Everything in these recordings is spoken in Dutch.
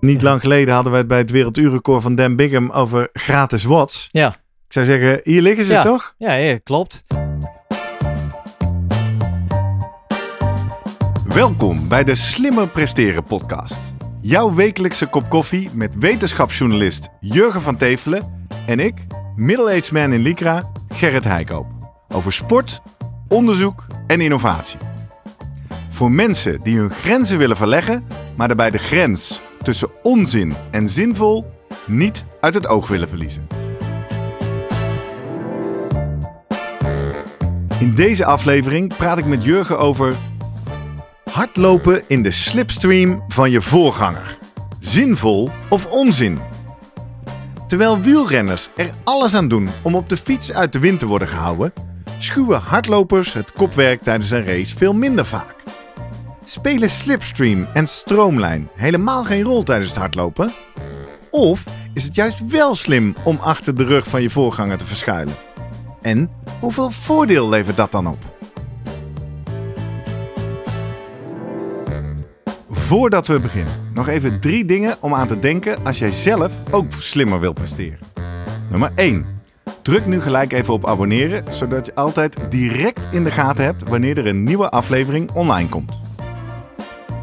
Niet lang geleden hadden we het bij het werelduurrecord van Dan Bigham over gratis watts. Ja. Ik zou zeggen, hier liggen ze toch? Ja, ja, klopt. Welkom bij de Slimmer Presteren podcast. Jouw wekelijkse kop koffie met wetenschapsjournalist Jurgen van Tevelen en ik, middle-aged man in Lycra, Gerrit Heikoop. Over sport, onderzoek en innovatie. Voor mensen die hun grenzen willen verleggen, maar daarbij de grens tussen onzin en zinvol niet uit het oog willen verliezen. In deze aflevering praat ik met Jurgen over hardlopen in de slipstream van je voorganger. Zinvol of onzin? Terwijl wielrenners er alles aan doen om op de fiets uit de wind te worden gehouden, schuwen hardlopers het kopwerk tijdens een race veel minder vaak. Spelen slipstream en stroomlijn helemaal geen rol tijdens het hardlopen? Of is het juist wel slim om achter de rug van je voorganger te verschuilen? En hoeveel voordeel levert dat dan op? Voordat we beginnen, nog even drie dingen om aan te denken als jij zelf ook slimmer wil presteren. Nummer 1. Druk nu gelijk even op abonneren, zodat je altijd direct in de gaten hebt wanneer er een nieuwe aflevering online komt.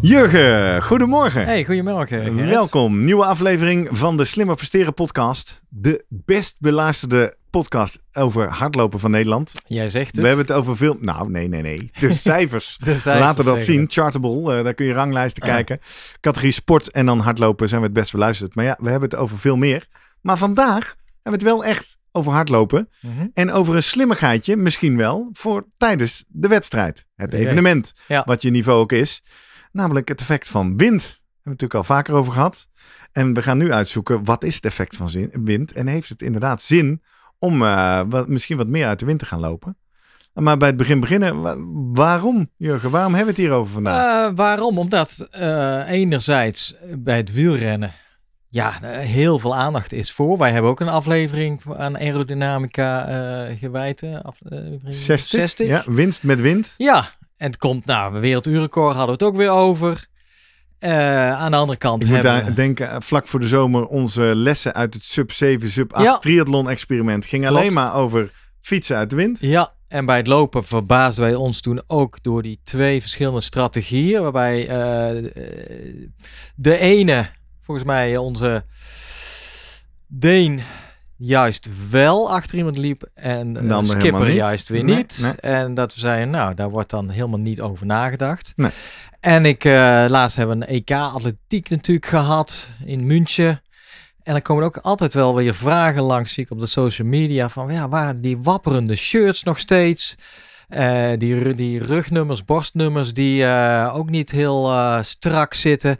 Jurgen, goedemorgen. Hey, goedemorgen. Welkom, nieuwe aflevering van de Slimmer Presteren podcast. De best beluisterde podcast over hardlopen van Nederland. Jij zegt het. We hebben het over veel... Nou, nee, nee, nee. De cijfers. de cijfers Laten we dat zien. Chartable, eh, daar kun je ranglijsten ah. kijken. Categorie sport en dan hardlopen zijn we het best beluisterd. Maar ja, we hebben het over veel meer. Maar vandaag hebben we het wel echt over hardlopen. Mhm. En over een slimmigheidje misschien wel voor tijdens de wedstrijd. Het evenement, wat je niveau ook is namelijk het effect van wind. Daar hebben we natuurlijk al vaker over gehad. En we gaan nu uitzoeken wat is het effect van zin, wind en heeft het inderdaad zin om eh, wat, misschien wat meer uit de wind te gaan lopen. Maar bij het begin beginnen, waarom Jurgen, waarom hebben we het hier over vandaag? Eh, waarom? Omdat eh, enerzijds bij het wielrennen ja, heel veel aandacht is voor. Wij hebben ook een aflevering aan aerodynamica uh, gewijd. 60, Ja, winst met wind. Ja, en het komt, nou, de werelduurrecord hadden we het ook weer over. Eh, aan de andere kant. Ik moet daar denken, eh, vlak voor de zomer, onze lessen uit het sub 7, sub 8 ja. triathlon experiment ging alleen maar over fietsen uit de wind. Ja, en bij het lopen verbaasden wij ons toen ook door die twee verschillende strategieën. Waarbij eh, de ene, volgens mij onze Deen juist wel achter iemand liep en eh, de skipper juist weer niet. En dat we zeiden, nou, daar wordt dan helemaal niet over nagedacht. Nee. En ik, uh, laatst hebben we een EK atletiek natuurlijk gehad in München. En dan komen ook altijd wel weer vragen langs, zie ik op de social media, van ja, waar die wapperende shirts nog steeds. Eh, die, die rugnummers, borstnummers, die ook niet heel strak zitten.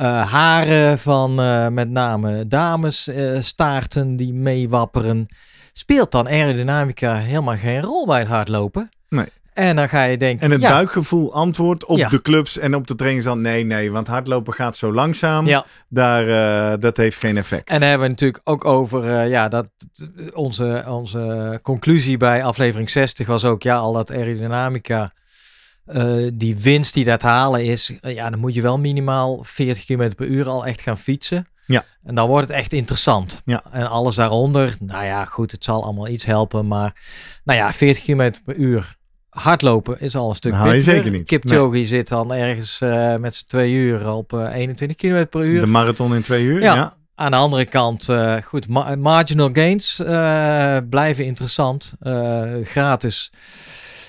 Uh, haren van eh, met name dames, eh, staarten die meewapperen. Speelt dan aerodynamica helemaal geen rol bij het hardlopen? Nee. En dan ga je denken. En het buikgevoel antwoordt op de clubs en op de trainers dan nee, nee, want hardlopen gaat zo langzaam. Ja. Daar, dat heeft geen effect. En dan hebben we natuurlijk ook over, ja, dat onze, onze conclusie bij aflevering 60 was ook, ja, al dat aerodynamica eh, die winst die dat halen is, eh, ja, dan moet je wel minimaal 40 km per uur al echt gaan fietsen. Ja. En dan wordt het echt interessant. Ja. En alles daaronder, nou ja, goed, het zal allemaal iets helpen. Maar nou ja, 40 km per uur hardlopen is al een stuk nou, pittiger. zeker niet. Kipchoge zit dan ergens eh, met z'n twee uur op 21 km per uur. De marathon in twee uur, ja. Aan de andere kant, goed, marginal gains blijven interessant. gratis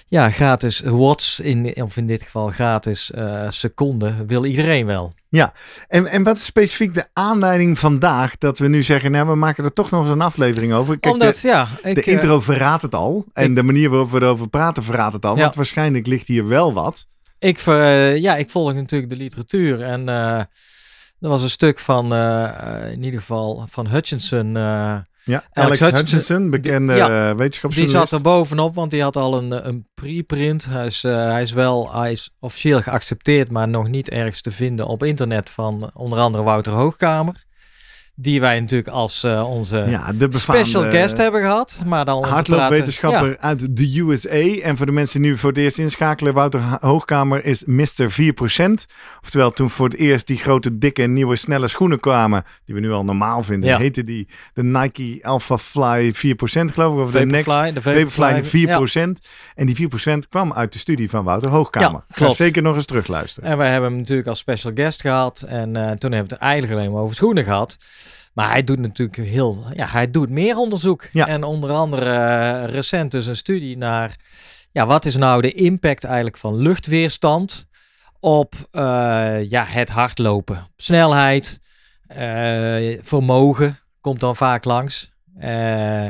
ja, gratis watts, in, of in dit geval gratis uh, seconden, wil iedereen wel. Ja, en, en wat is specifiek de aanleiding vandaag dat we nu zeggen, nou, we maken er toch nog eens een aflevering over? Kijk, Omdat, de, eh, intro verraadt het al en de manier waarop we erover praten verraadt het al, want waarschijnlijk ligt hier wel wat. Ik, eh, ja, ik volg natuurlijk de literatuur en uh, er was een stuk van, in ieder geval van Hutchinson ja, Alex, Hutchinson, bekende ja, eh, wetenschapsjournalist. Die zat er bovenop, want die had al een, eh, een preprint. Hij is, eh, hij is wel hij is officieel geaccepteerd, maar nog niet ergens te vinden op internet van onder andere Wouter Hoogkamer. Die wij natuurlijk als eh, onze ja, de special guest hebben gehad. Maar dan hardloopwetenschapper uit de USA. En voor de mensen die nu voor het eerst inschakelen. Wouter Hoogkamer is Mr. 4%. Oftewel toen voor het eerst die grote dikke nieuwe snelle schoenen kwamen. Die we nu al normaal vinden. Ja. Heette die de Nike Alpha Fly 4% geloof ik. Of de Next Fly, de Vaporfly, Vaporfly 4%. En die 4% kwam uit de studie van Wouter Hoogkamer. Ga zeker nog eens terugluisteren. En wij hebben hem natuurlijk als special guest gehad. En eh, toen hebben we het eigenlijk alleen maar over schoenen gehad. Maar hij doet natuurlijk heel, ja, hij doet meer onderzoek. En onder andere eh, recent dus een studie naar, ja, wat is nou de impact eigenlijk van luchtweerstand op eh, ja, het hardlopen? Snelheid, eh, vermogen komt dan vaak langs. Uh,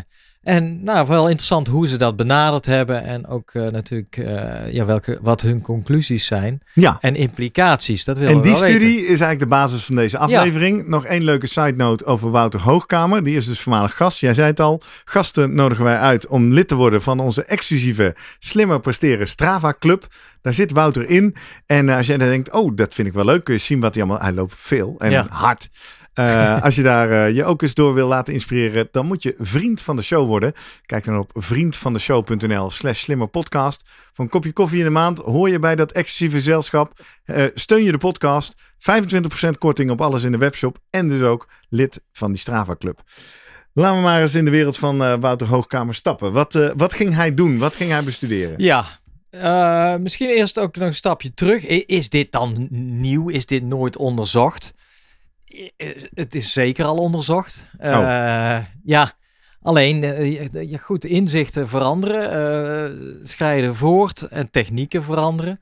en nou, wel interessant hoe ze dat benaderd hebben en ook eh, natuurlijk eh, ja, welke, wat hun conclusies zijn en implicaties. Dat willen en die studie is eigenlijk de basis van deze aflevering. Nog één leuke side note over Wouter Hoogkamer. Die is dus voormalig gast. Jij zei het al, gasten nodigen wij uit om lid te worden van onze exclusieve Slimmer Presteren Strava Club. Daar zit Wouter in. En eh, als jij dan denkt, oh, dat vind ik wel leuk, kun je zien wat hij allemaal... uitloopt veel en ja. hard. Eh, als je daar eh, je ook eens door wil laten inspireren, dan moet je vriend van de show worden. Kijk dan op vriendvandeshow.nl slash slimmerpodcast. Voor een kopje koffie in de maand hoor je bij dat excessieve gezelschap. Eh, steun je de podcast. 25% korting op alles in de webshop. En dus ook lid van die Strava Club. Laten we maar eens in de wereld van Wouter Hoogkamer stappen. Wat, wat ging hij doen? Wat ging hij bestuderen? Ja, misschien eerst ook nog een stapje terug. Is dit dan nieuw? Is dit nooit onderzocht? Eh, eh, het is zeker al onderzocht. Oh. Eh, ja, alleen je, goed inzichten veranderen, uh, schrijden voort en technieken veranderen.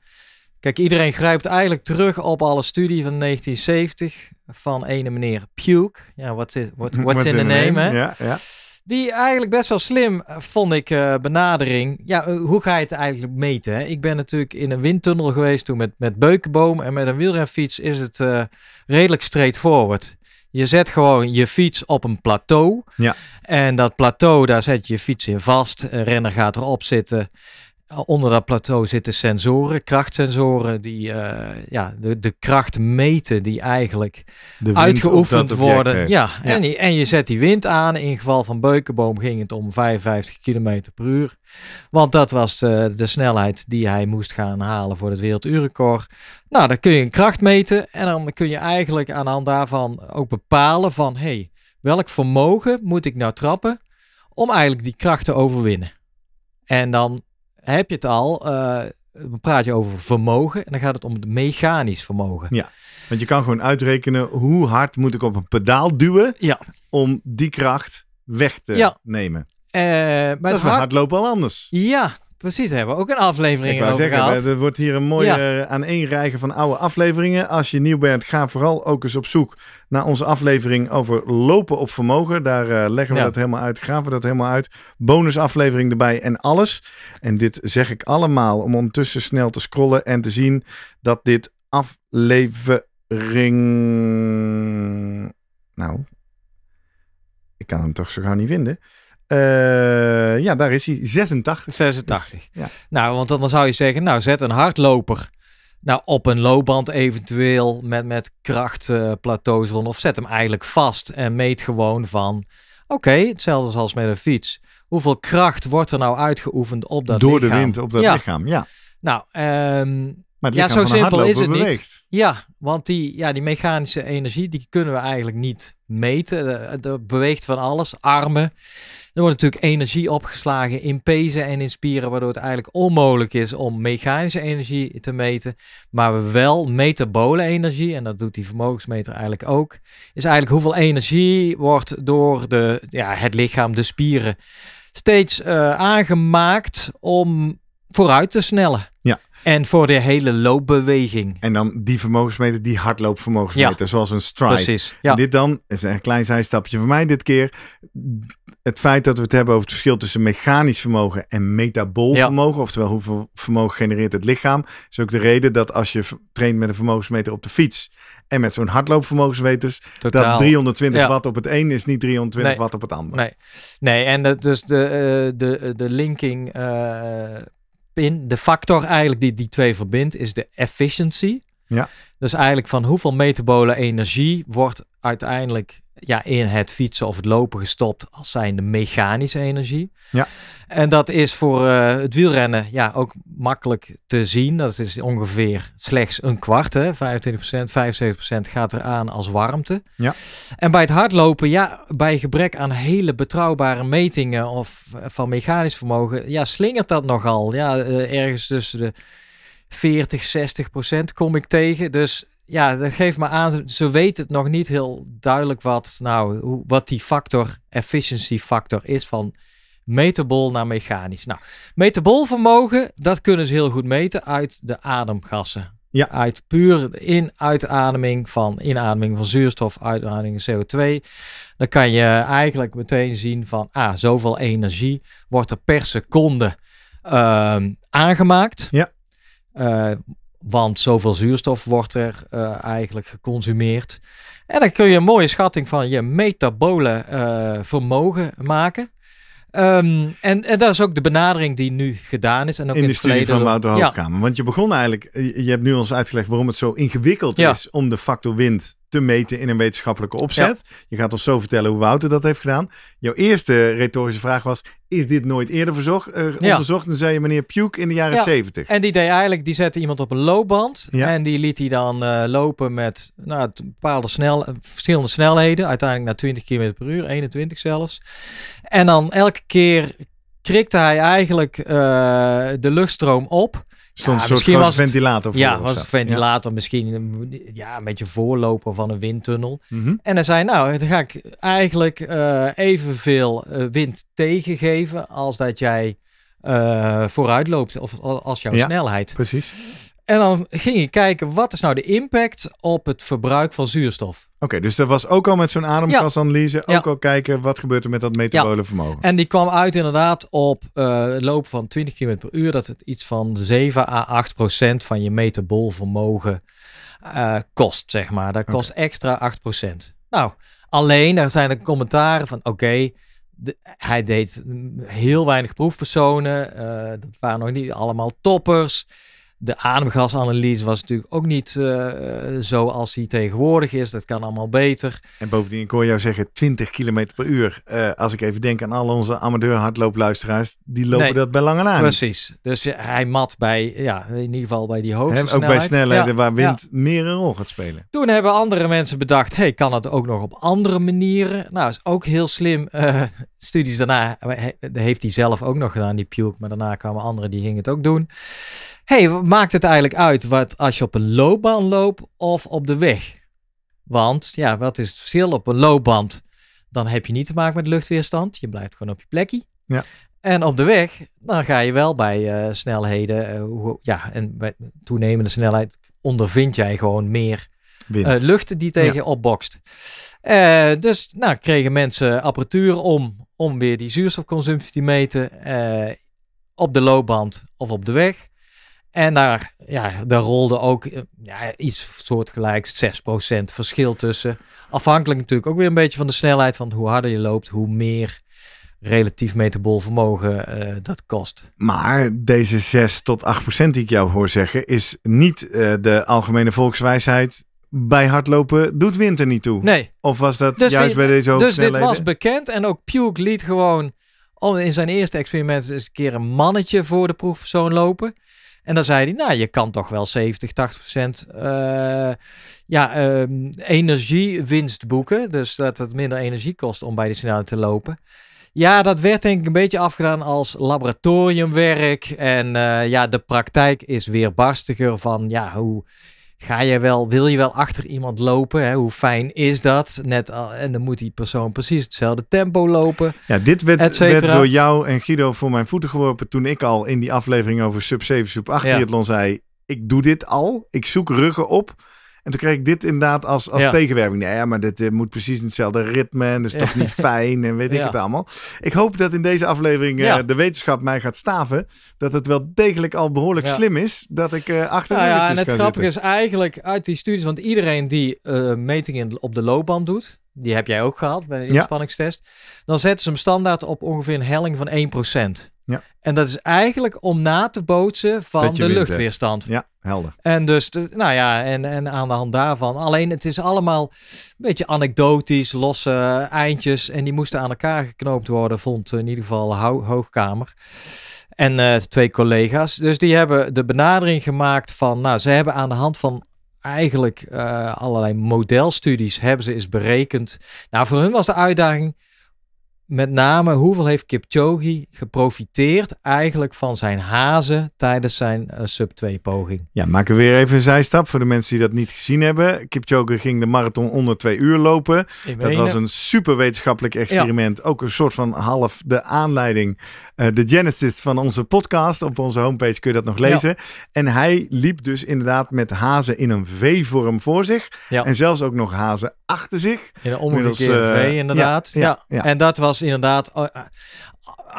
Kijk, iedereen grijpt eigenlijk terug op alle studie van 1970 van ene meneer Puke. Ja, wat is, what, what's, what's in, de the name, Ja, ja. Die eigenlijk best wel slim, vond ik, benadering. Ja, hoe ga je het eigenlijk meten? Hè? Ik ben natuurlijk in een windtunnel geweest toen met, met beukenboom. En met een wielrenfiets is het redelijk straightforward. Je zet gewoon je fiets op een plateau. Ja. En dat plateau, daar zet je je fiets in vast. Een renner gaat erop zitten. Onder dat plateau zitten sensoren, krachtsensoren, die eh, ja, de, de kracht meten die eigenlijk uitgeoefend worden. Ja, En, je, en je zet die wind aan. In geval van Beukenboom ging het om 55 km per uur. Want dat was de, de snelheid die hij moest gaan halen voor het werelduurrecord. Nou, dan kun je een kracht meten en dan kun je eigenlijk aan de hand daarvan ook bepalen van... hey, welk vermogen moet ik nou trappen om eigenlijk die kracht te overwinnen? En dan heb je het al. Uh, dan praat je over vermogen en dan gaat het om het mechanisch vermogen. Ja, want je kan gewoon uitrekenen hoe hard moet ik op een pedaal duwen ja. om die kracht weg te nemen. Eh, maar dat is hard... hardlopen al anders. Ja, Precies, hebben we ook een aflevering over zeggen, Er wordt hier een mooie ja. Eh, rijgen van oude afleveringen. Als je nieuw bent, ga vooral ook eens op zoek naar onze aflevering over lopen op vermogen. Daar eh, leggen we dat helemaal uit, graven we dat helemaal uit. Bonusaflevering erbij en alles. En dit zeg ik allemaal om ondertussen snel te scrollen en te zien dat dit aflevering... Nou, ik kan hem toch zo gauw niet vinden. Eh, ja, daar is hij 86. 86. Dus, ja. Nou, want dan zou je zeggen, nou zet een hardloper nou, op een loopband eventueel met, met krachtplateaus eh, uh, rond. Of zet hem eigenlijk vast en meet gewoon van, oké, hetzelfde als met een fiets. Hoeveel kracht wordt er nou uitgeoefend op dat Door lichaam? Door de wind op dat lichaam, ja. Nou, um, ja, zo simpel is het niet. Ja, want die, ja, die mechanische energie, die kunnen we eigenlijk niet meten. Eh, er beweegt van alles, armen. Er wordt natuurlijk energie opgeslagen in pezen en in spieren, waardoor het eigenlijk onmogelijk is om mechanische energie te meten. Maar wel metabole energie, en dat doet die vermogensmeter eigenlijk ook, is eigenlijk hoeveel energie wordt door de, ja, het lichaam, de spieren, steeds eh, aangemaakt om vooruit te snellen. Ja. En voor de hele loopbeweging. En dan die vermogensmeter, die hardloopvermogensmeter, zoals een stride. Precies. Ja. En dit dan, is een klein zijstapje voor mij dit keer het feit dat we het hebben over het verschil tussen mechanisch vermogen en metabool vermogen, oftewel hoeveel vermogen genereert het lichaam, is ook de reden dat als je traint met een vermogensmeter op de fiets en met zo'n hardloopvermogensmeters, dat 320 watt op het een is niet 320 watt op het ander. Nee, nee en dus de, eh, de, de linking uh, pin, de factor eigenlijk die die twee verbindt, is de efficiency. Ja. Dus eigenlijk van hoeveel metabole energie wordt uiteindelijk ja, in het fietsen of het lopen gestopt als zijnde mechanische energie. Ja. En dat is voor eh, het wielrennen ja, ook makkelijk te zien. Dat is ongeveer slechts een kwart, hè? 25%, 75% gaat eraan als warmte. Ja. En bij het hardlopen, ja, bij gebrek aan hele betrouwbare metingen of eh, van mechanisch vermogen, ja, slingert dat nogal. Ja, eh, ergens tussen de 40, 60 procent kom ik tegen. Dus ja, dat geeft me aan, ze weten het nog niet heel duidelijk wat, nou, wat die factor, efficiency factor is van metabol naar mechanisch. Nou, metabol vermogen, dat kunnen ze heel goed meten uit de ademgassen. Ja. Uit puur in uitademing van inademing van zuurstof, uitademing CO2. Dan kan je eigenlijk meteen zien van ah, zoveel energie wordt er per seconde ehm, aangemaakt. Ja. Eh, want zoveel zuurstof wordt er eh, eigenlijk geconsumeerd. En dan kun je een mooie schatting van je metabole eh, vermogen maken. Ehm, en, en dat is ook de benadering die nu gedaan is. En ook in, de studie van Wouter Hoogkamer. Want je begon eigenlijk, je hebt nu ons uitgelegd waarom het zo ingewikkeld is om de factor wind te meten in een wetenschappelijke opzet. Je gaat ons zo vertellen hoe Wouter dat heeft gedaan. Jouw eerste retorische vraag was, is dit nooit eerder verzocht, eh, onderzocht? Dan zei je meneer Puke in de jaren zeventig. En die deed eigenlijk, die zette iemand op een loopband en die liet hij dan eh, lopen met nou, bepaalde snel, eh, verschillende snelheden. Uiteindelijk naar 20 km per uur, 21 zelfs. En dan elke keer krikte hij eigenlijk eh, de luchtstroom op. Stond ja, misschien ventilator voor. Ja, was het ventilator misschien ja, een beetje voorloper van een windtunnel. Mhm. En hij zei, nou, dan ga ik eigenlijk uh, evenveel eh, wind tegengeven als dat jij uh, vooruit loopt of als jouw ja, snelheid. Precies. En dan ging je kijken, wat is nou de impact op het verbruik van zuurstof? Oké, dus dat was ook al met zo'n ademgasanalyse. Ja. Ook al kijken, wat gebeurt er met dat metabole ja. vermogen? En die kwam uit inderdaad op uh, eh, loop van 20 km per uur... dat het iets van 7 à 8 procent van je metabolvermogen vermogen eh, kost, zeg maar. Dat kost extra 8 procent. Nou, alleen, daar zijn er commentaren van, oké... hij deed heel weinig proefpersonen. Uh, dat waren nog niet allemaal toppers de ademgasanalyse was natuurlijk ook niet uh, eh, zo als hij tegenwoordig is. Dat kan allemaal beter. En bovendien, ik hoor jou zeggen 20 km per uur. Eh, als ik even denk aan al onze amateur hardloopluisteraars, die lopen dat bij lange na. Precies. Dus hij mat bij, ja, in ieder geval bij die hoogste En Ook bij snelheden waar wind meer een rol gaat spelen. Toen hebben andere mensen bedacht, hey, kan dat ook nog op andere manieren? Nou, is ook heel slim. Eh, studies daarna heeft hij zelf ook nog gedaan, die Puke. Maar daarna kwamen anderen die gingen het ook doen hey, maakt het eigenlijk uit wat als je op een loopband loopt of op de weg? Want ja, wat is het verschil op een loopband? Dan heb je niet te maken met luchtweerstand. Je blijft gewoon op je plekje. Ja. En op de weg, dan ga je wel bij eh, snelheden, eh, ja, en bij toenemende snelheid ondervind jij gewoon meer eh, lucht die tegen je ja. opbokst. dus nou, kregen mensen apparatuur om, om weer die zuurstofconsumptie te meten op de loopband of op de weg. En daar, ja, daar rolde ook eh, ja, iets soortgelijks 6% verschil tussen. Afhankelijk natuurlijk ook weer een beetje van de snelheid. Want hoe harder je loopt, hoe meer relatief metabol vermogen eh, dat kost. Maar deze 6 tot 8% die ik jou hoor zeggen, is niet eh, de algemene volkswijsheid bij hardlopen doet winter niet toe. Nee. Of was dat dus juist bij deze hoge Dus dit was bekend en ook Puke liet gewoon in zijn eerste experiment eens een keer een mannetje voor de proefpersoon lopen. En dan zei hij, nou, je kan toch wel 70, 80 procent eh, ja, um, energiewinst boeken. Dus dat het minder energie kost om bij die snelheid te lopen. Ja, dat werd denk ik een beetje afgedaan als laboratoriumwerk. En eh, ja, de praktijk is weerbarstiger van ja, hoe ga je wel, wil je wel achter iemand lopen? Hè? Hoe fijn is dat? Net en dan moet die persoon precies hetzelfde tempo lopen. Ja, dit werd, door jou en Guido voor mijn voeten geworpen toen ik al in die aflevering over sub 7, sub 8 ja. triathlon zei, ik doe dit al, ik zoek ruggen op. En toen kreeg ik dit inderdaad als, als ja. tegenwerking. Nee, ja, maar dit, moet precies hetzelfde ritme. En is toch niet fijn en weet ik het allemaal. Ik hoop dat in deze aflevering eh, de wetenschap mij gaat staven. Dat het wel degelijk al behoorlijk slim is dat ik uh, achter nou, ja, En het grappige is eigenlijk uit die studies, want iedereen die uh, metingen op de loopband doet, die heb jij ook gehaald bij de inspanningstest, dan zetten ze hem standaard op ongeveer een helling van 1%. Ja. En dat is eigenlijk om na te bootsen van de luchtweerstand. Ja, helder. En dus, nou ja, en, en aan de hand daarvan. Alleen het is allemaal een beetje anekdotisch, losse eindjes. En die moesten aan elkaar geknoopt worden, vond in ieder geval Ho Hoogkamer. En eh, twee collega's. Dus die hebben de benadering gemaakt van, nou, ze hebben aan de hand van eigenlijk eh, allerlei modelstudies, hebben ze eens berekend. Nou, voor hun was de uitdaging met name hoeveel heeft Kipchoge geprofiteerd eigenlijk van zijn hazen tijdens zijn eh, sub 2 poging? Ja, maken we weer even een zijstap voor de mensen die dat niet gezien hebben. Kipchoge ging de marathon onder twee uur lopen. dat was een super wetenschappelijk experiment. Ook een soort van half de aanleiding, eh, de genesis van onze podcast. Op onze homepage kun je dat nog lezen. En hij liep dus inderdaad met hazen in een V-vorm voor zich. En zelfs ook nog hazen achter zich. In een omgekeerde eh, V inderdaad. ja. En dat was inderdaad, eh, eh,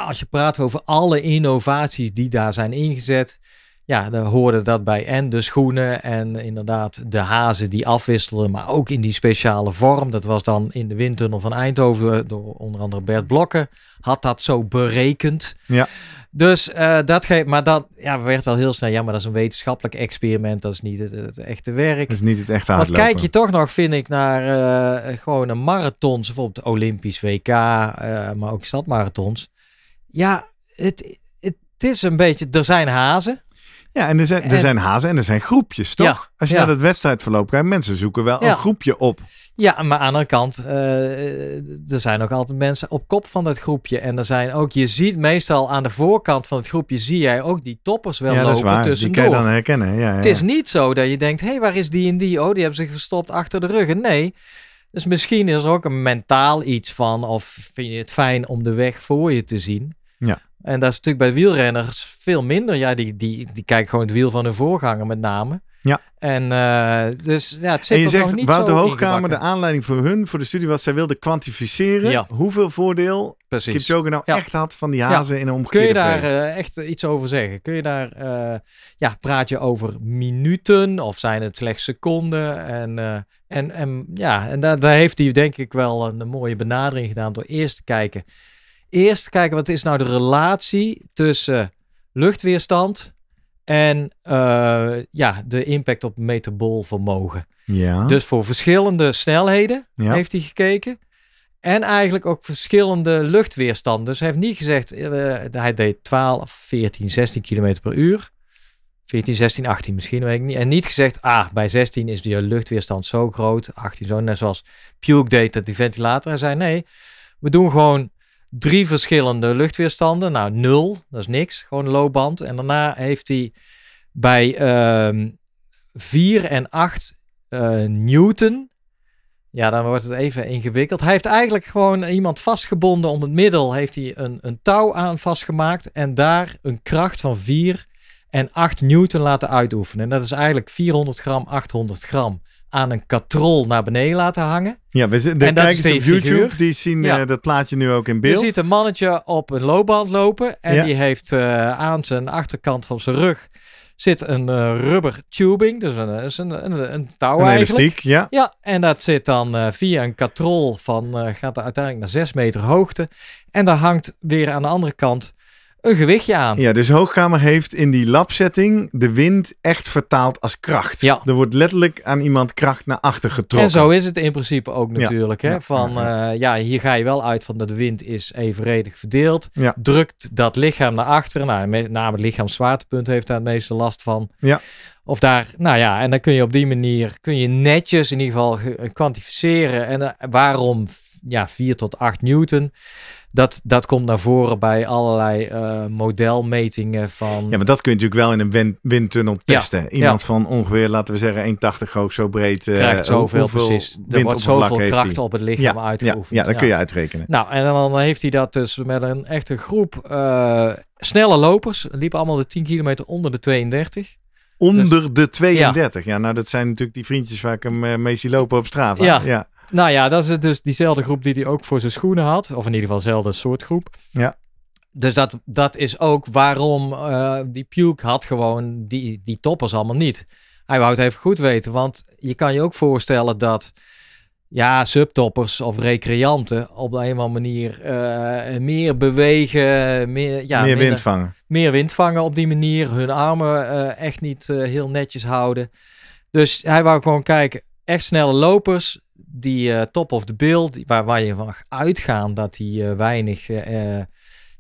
als je praat over alle innovaties die daar zijn ingezet, ja, daar hoorde dat bij en de schoenen en inderdaad de hazen die afwisselden, maar ook in die speciale vorm. Dat was dan in de windtunnel van Eindhoven eh, door onder andere Bert Blokken, had dat zo berekend. Ja. Dus eh, dat geeft, maar dat ja, werd al heel snel, ja, maar dat is een wetenschappelijk experiment, dat is niet het, echte werk. Dat is niet het echte hardlopen. Maar kijk je toch nog, vind ik, naar uh, gewoon een marathons, bijvoorbeeld Olympisch WK, maar ook stadmarathons. Ja, het, het is een beetje, er zijn hazen. Ja, en er zijn, er zijn hazen en er zijn groepjes, toch? Als je ja. naar het wedstrijdverloop kijkt, mensen zoeken wel een groepje op. Ja, maar aan de andere kant, eh, er zijn ook altijd mensen op kop van dat groepje. En er zijn ook, je ziet meestal aan de voorkant van het groepje, zie jij ook die toppers wel lopen waar. Die kan je dan herkennen, Het is niet zo dat je denkt, hé, hey, waar is die en die? Oh, die hebben zich verstopt achter de ruggen. Nee, dus misschien is er ook een mentaal iets van, of vind je het fijn om de weg voor je te zien? Ja. En dat is natuurlijk bij wielrenners veel minder. Ja, die, die, die kijken gewoon het wiel van hun voorganger met name. Ja. En eh, dus ja, het zit en je zegt, nog niet Wouter Hoogkamer, de aanleiding voor hun, voor de studie was, zij wilden kwantificeren hoeveel voordeel Precies. Kipchoge nou echt had van die hazen in een omgekeerde Kun je daar eh, echt eh, iets over zeggen? Kun je daar, ja, praat je over minuten of zijn het slechts seconden? En, en, en ja, en daar, daar heeft hij denk ik wel een mooie benadering gedaan door eerst te kijken eerst kijken wat is nou de relatie tussen luchtweerstand en eh, ja, de impact op metaboolvermogen. Ja. Dus voor verschillende snelheden heeft hij gekeken. En eigenlijk ook verschillende luchtweerstanden. Dus hij heeft niet gezegd, eh, eh, hij deed 12, 14, 16 km per uur. 14, 16, 18 misschien, weet ik niet. En niet gezegd, ah, bij 16 is die luchtweerstand zo groot. 18 zo, net zoals Puke deed dat die ventilator. Hij zei, nee, we doen gewoon drie verschillende luchtweerstanden. Nou, nul, dat is niks, gewoon loopband. En daarna heeft hij bij uh, ehm, 4 en 8 eh, Newton. Ja, dan wordt het even ingewikkeld. Hij heeft eigenlijk gewoon iemand vastgebonden om het middel. Heeft hij een, een touw aan vastgemaakt en daar een kracht van 4 en 8 Newton laten uitoefenen. En dat is eigenlijk 400 gram, 800 gram aan een katrol naar beneden laten hangen. Ja, we de en kijkers op YouTube die zien eh, dat plaatje nu ook in beeld. Je ziet een mannetje op een loopband lopen en die heeft eh, aan zijn achterkant van zijn rug zit een eh, rubber tubing, dus een, is een, een, touw eigenlijk. elastiek, ja. Ja, en dat zit dan via een katrol van, gaat er uiteindelijk naar 6 meter hoogte. En daar hangt weer aan de andere kant een gewichtje aan. Ja, dus Hoogkamer heeft in die labsetting de wind echt vertaald als kracht. Ja. Er wordt letterlijk aan iemand kracht naar achter getrokken. En zo is het in principe ook natuurlijk. Hè? Van, eh, ja, hier ga je wel uit van dat de wind is evenredig verdeeld. Drukt dat lichaam naar achteren. Nou, met name lichaamszwaartepunt heeft daar het meeste last van. Ja. Of daar, nou ja, en dan kun je op die manier, kun je netjes in ieder geval kwantificeren. En eh, waarom, ja, 4 tot 8 newton dat, dat komt naar voren bij allerlei eh, modelmetingen van... Ja, maar dat kun je natuurlijk wel in een wind, windtunnel testen. Iemand van ongeveer, laten we zeggen, 1,80 hoog, zo breed. Uh, Krijgt zoveel, precies. Er wordt zoveel kracht op het lichaam uitgeoefend. Ja, dat kun je uitrekenen. Nou, en dan heeft hij dat dus met een echte groep eh, snelle lopers. Liepen allemaal de 10 kilometer onder de 32. Onder dus- de 32? Ja. nou dat zijn natuurlijk die vriendjes waar ik hem mee zie lopen op straat. Ja. ja. Nou ja, dat is dus diezelfde groep die hij ook voor zijn schoenen had. Of in ieder geval dezelfde soort groep. Ja. Dus dat, dat is ook waarom eh, die Puke had gewoon die, die toppers allemaal niet. Hij wou het even goed weten, want je kan je ook voorstellen dat ja, subtoppers of recreanten op een of andere manier eh, meer bewegen, meer, ja, meer wind vangen. Meer wind vangen op die manier, hun armen eh, echt niet heel netjes houden. Dus hij wou gewoon kijken, echt snelle lopers, die eh, top of the bill, waar, waar je mag uitgaan dat die eh, weinig, uh,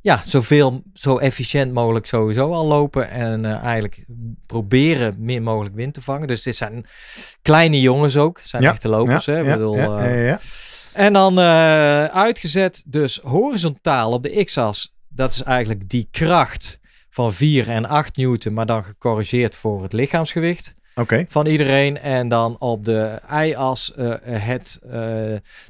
ja, zoveel, zo efficiënt mogelijk sowieso al lopen. En eigenlijk proberen min mogelijk wind te vangen. Dus dit zijn kleine jongens ook, zijn echte lopers. Ja, en dan uitgezet, dus horizontaal op de x-as. Dat is eigenlijk die kracht van 4 en 8 newton, maar dan gecorrigeerd voor het lichaamsgewicht van iedereen. En dan op de y-as eh, het, eh,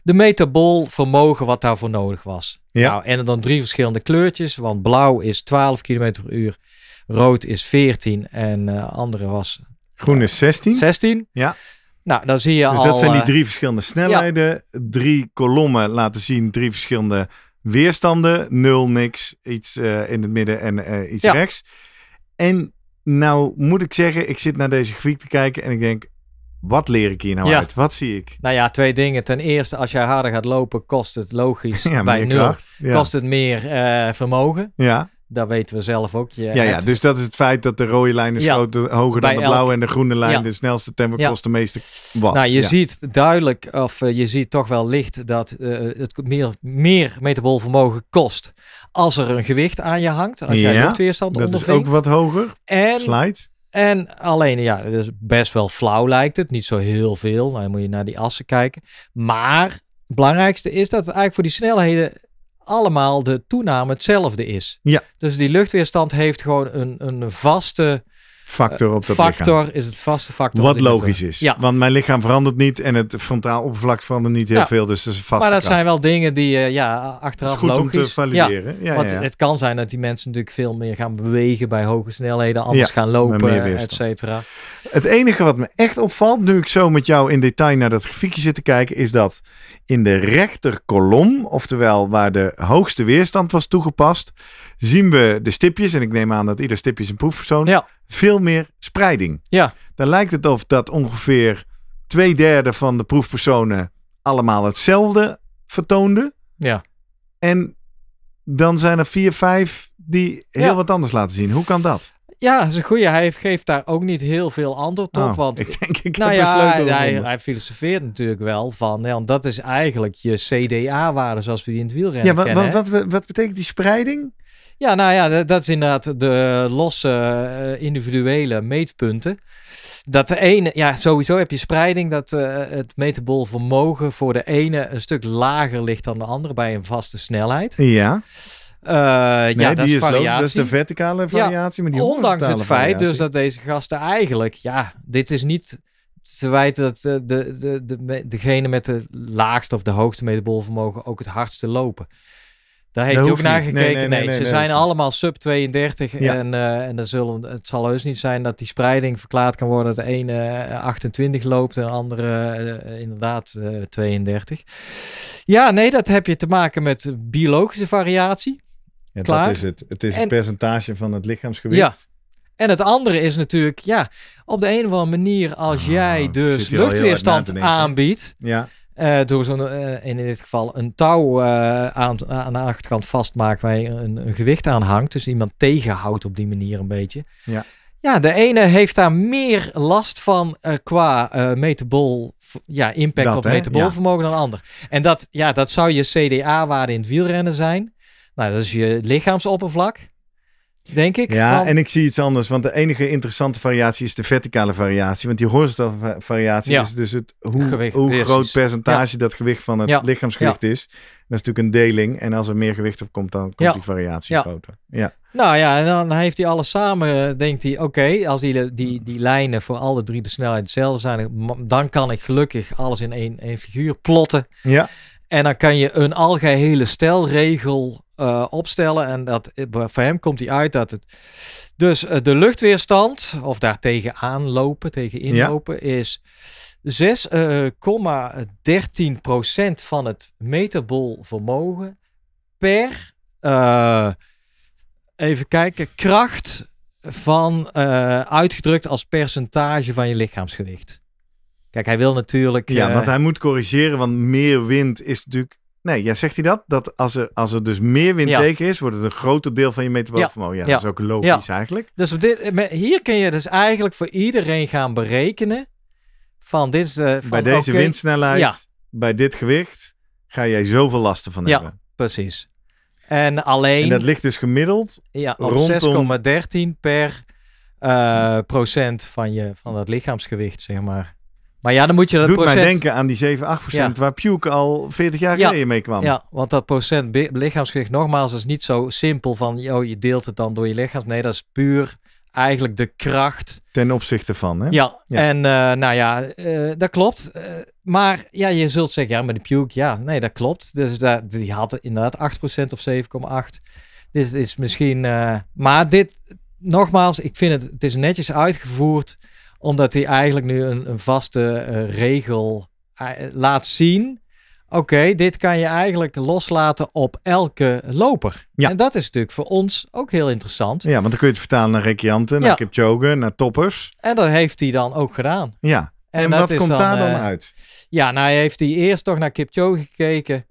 de metabol vermogen wat daarvoor nodig was. Ja. Nou, en dan drie verschillende kleurtjes, want blauw is 12 km per uur, rood is 14 en uh, andere was... Groen is 16. 16. Ja. Nou, dan zie je dus al... Dus dat zijn die drie verschillende snelheden, drie kolommen laten zien, drie verschillende weerstanden, nul, niks, iets in het midden en iets rechts. En nou moet ik zeggen, ik zit naar deze grafiek te kijken en ik denk, wat leer ik hier nou uit? Wat zie ik? Nou ja, twee dingen. Ten eerste, als jij harder gaat lopen, kost het logisch ja, bij nul. Kost het meer eh, vermogen. Ja. Dat weten we zelf ook. Je ja, ja, dus dat is het feit dat de rode lijn is hoger dan de blauwe en de groene lijn. De snelste tempo kost de meeste was. Nou, je ziet duidelijk, of eh, je ziet toch wel licht dat eh, het meer, meer metabool vermogen kost als er een gewicht aan je hangt, als jij luchtweerstand ondervindt. Dat is ook wat hoger. En, Slide. En alleen, ja, het is best wel flauw lijkt het. Niet zo heel veel. Nou, dan moet je naar die assen kijken. Maar het belangrijkste is dat het eigenlijk voor die snelheden allemaal de toename hetzelfde is. Ja. Dus die luchtweerstand heeft gewoon een, een vaste factor op dat factor is het vaste factor. Wat logisch is. Want mijn lichaam verandert niet en het frontaal oppervlak verandert niet heel veel. Dus dat is vast. Maar dat zijn wel dingen die uh, ja, achteraf goed logisch. om te valideren. Ja. ja want het kan zijn dat die mensen natuurlijk veel meer gaan bewegen bij hoge snelheden, anders gaan lopen, et cetera. Het enige wat me echt opvalt, nu ik zo met jou in detail naar dat grafiekje zit te kijken, is dat in de rechterkolom, oftewel waar de hoogste weerstand was toegepast, zien we de stipjes, en ik neem aan dat ieder stipje is een proefpersoon, ja. veel meer spreiding. Ja. Dan lijkt het of dat ongeveer twee derde van de proefpersonen allemaal hetzelfde vertoonden. Ja. En dan zijn er vier, vijf die heel wat anders laten zien. Hoe kan dat? Ja, dat is een goeie. Hij geeft daar ook niet heel veel antwoord op. Oh, want ik denk, ik nou heb ja, hij, hij, filosofeert natuurlijk wel van, ja, want dat is eigenlijk je CDA-waarde zoals we die in het wielrennen ja, wat, kennen. wat, wat, betekent die spreiding? Ja, nou ja, dat, is inderdaad de losse eh, individuele meetpunten. Dat de ene, ja, sowieso heb je spreiding dat eh, het metabol vermogen voor de ene een stuk lager ligt dan de andere bij een vaste snelheid. Ja. Eh, ja, die dat is, variatie. dat is de verticale variatie. maar die ondanks het feit dus dat deze gasten eigenlijk, ja, dit is niet te wijten dat de, de, de, degene met de laagste of de hoogste metabolvermogen ook het hardste lopen. Daar heeft hij ook naar gekeken. Nee, nee, nee, ze zijn allemaal sub 32. En, uh, en zullen, het zal heus niet zijn dat die spreiding verklaard kan worden. Dat de ene 28 eh, loopt en de andere eh, inderdaad 32. Ja, nee, dat heb je te maken met biologische variatie. Klaar. Dat is het. Het is het percentage van het lichaamsgewicht. Ja. En het andere is natuurlijk, ja, op de een of andere manier, als ah, jij dus luchtweerstand aanbiedt. Ja eh, door zo'n, eh, in dit geval, een touw eh, aan, aan de achterkant vastmaakt waar je een, gewicht aan hangt. Dus iemand tegenhoudt op die manier een beetje. Ja, ja de ene heeft daar meer last van qua metabol, ja, impact op metabolvermogen dan de ander. En dat, ja, dat zou je CDA-waarde in het wielrennen zijn. Nou, dat is je lichaamsoppervlak. Denk ik. Ja, en ik zie iets anders. Want de enige interessante variatie is de verticale variatie. Want die horizontale variatie is dus het, hoe, groot percentage dat gewicht van het lichaamsgewicht is. Dat is natuurlijk een deling. En als er meer gewicht op komt, dan komt die variatie groter. Ja. Nou ja, en dan heeft hij alles samen. Eh, denkt hij, oké, als die, die, die lijnen voor alle drie de snelheid hetzelfde zijn, dan kan ik gelukkig alles in één, één figuur plotten. Ja. En dan kan je een algehele stelregel uh, opstellen. En dat, eh, voor hem komt die uit dat het. Dus eh, de luchtweerstand, of daartegen aanlopen, tegen inlopen, is 6,13% van het metabol vermogen per. even kijken, kracht van uitgedrukt als percentage van je lichaamsgewicht. Kijk, hij wil natuurlijk. Ja, want hij moet corrigeren, want meer wind is natuurlijk Nee, jij zegt hij dat? Dat als er, als er dus meer wind tegen is, wordt het een groter deel van je metabolisme. ja. Ja, dat is ook logisch eigenlijk. Dus dit, hier kun je dus eigenlijk voor iedereen gaan berekenen van dit is... Eh, bij deze windsnelheid, bij dit gewicht, ga jij zoveel lasten van hebben. Ja, precies. En alleen... En dat ligt dus gemiddeld ja, op rondom... 6,13 per eh, procent van, je, van dat lichaamsgewicht, zeg maar. Maar ja, dan moet je dat Doet mij denken aan die 7-8% waar Puke al 40 jaar geleden mee kwam. Ja, want dat procent lichaamsgewicht, nogmaals, is niet zo simpel van, oh, je deelt het dan door je lichaam. Nee, dat is puur eigenlijk de kracht. Ten opzichte van, hè? Ja, en eh, nou ja, eh, dat klopt. Eh, maar ja, je zult zeggen, ja, met de Puke, ja, nee, dat klopt. Dus die had inderdaad 8% of 7,8%. Dit dus is misschien... maar dit, nogmaals, ik vind het, het is netjes uitgevoerd omdat hij eigenlijk nu een, een vaste eh, regel eh, laat zien. Oké, dit kan je eigenlijk loslaten op elke loper. Ja. En dat is natuurlijk voor ons ook heel interessant. Ja, want dan kun je het vertalen naar rekianten, naar Kipchoge, naar toppers. En dat heeft hij dan ook gedaan. Ja, en, en wat komt dan, daar dan eh, uit? Ja, nou heeft hij eerst toch naar Kipchoge gekeken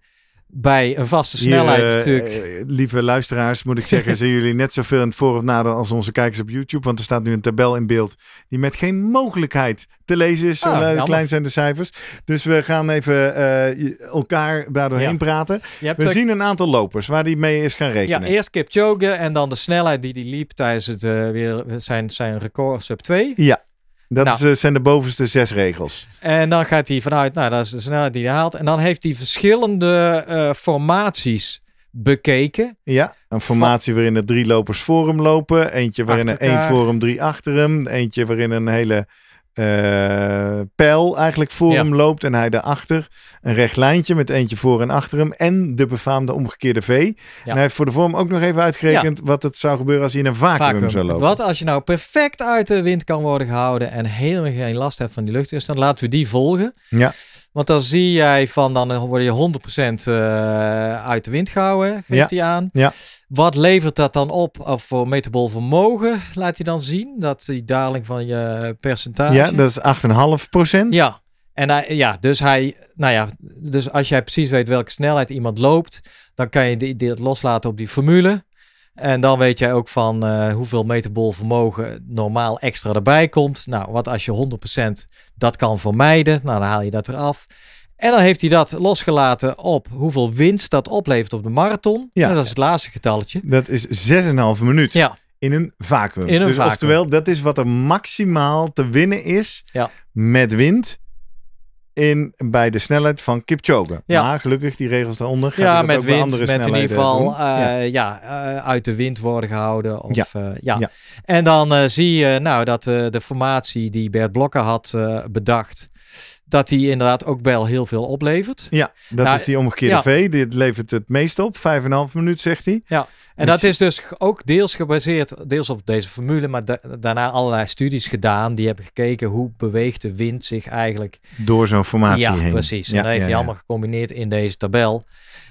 bij een vaste snelheid natuurlijk. Eh, lieve luisteraars, moet ik zeggen, zijn jullie net zoveel in het voor of nadeel als onze kijkers op YouTube. Want er staat nu een tabel in beeld die met geen mogelijkheid te lezen is. zo ah, eh, klein zijn de cijfers. Dus we gaan even eh, elkaar daardoorheen ja. praten. We zien een aantal lopers waar die mee is gaan rekenen. Ja, eerst Kipchoge en dan de snelheid die die liep tijdens het weer zijn, zijn record sub 2. Ja. Dat nou. eh, zijn de bovenste zes regels. En dan gaat hij vanuit, nou, dat is de snelheid die hij haalt. En dan heeft hij verschillende eh, formaties bekeken. Ja, een formatie waarin er drie lopers voor hem lopen. Eentje waarin er één voor hem, drie achter hem. Eentje waarin een hele uh, pijl eigenlijk voor hem loopt en hij daarachter een recht lijntje met eentje voor en achter hem en de befaamde omgekeerde V. En hij heeft voor de vorm ook nog even uitgerekend wat het zou gebeuren als hij in een vacuüm, zou lopen. Wat als je nou perfect uit de wind kan worden gehouden en helemaal geen last hebt van die luchtweerstand, laten we die volgen. Ja. Want dan zie jij van, dan word je 100% eh, uit de wind gehouden, geeft hij aan. Ja. Wat levert dat dan op of voor metabol vermogen? Laat hij dan zien dat die daling van je percentage. Ja, dat is 8,5%. Ja. En ja, dus hij, nou ja, dus als jij precies weet welke snelheid iemand loopt, dan kan je dit, dit loslaten op die formule. En dan weet jij ook van eh, hoeveel metabol vermogen normaal extra erbij komt. Nou, wat als je 100% dat kan vermijden. Nou, dan haal je dat eraf. En dan heeft hij dat losgelaten op hoeveel winst dat oplevert op de marathon. Ja. Nou, dat is het laatste getalletje. Dat is 6,5 minuut. Ja. In een vacuüm. In een dus oftewel, dat is wat er maximaal te winnen is met wind in bij de snelheid van Kipchoge. Ja. Maar gelukkig die regels daaronder gaan ja, met wind, andere met in ieder geval eh, ja, eh, uit de wind worden gehouden. Of, ja. Eh, ja. En dan zie je nou dat de formatie die Bert Blokker had bedacht dat die inderdaad ook wel heel veel oplevert. Ja, dat nou, is die omgekeerde V. Dit levert het meest op. Vijf en een half minuut, zegt hij. Ja, en dat is dus ook deels gebaseerd, deels op deze formule, maar daarna allerlei studies gedaan. Die hebben gekeken hoe beweegt de wind zich eigenlijk... Door zo'n formatie ja, heen. Precies. Ja, precies. En dat heeft hij allemaal gecombineerd in deze tabel.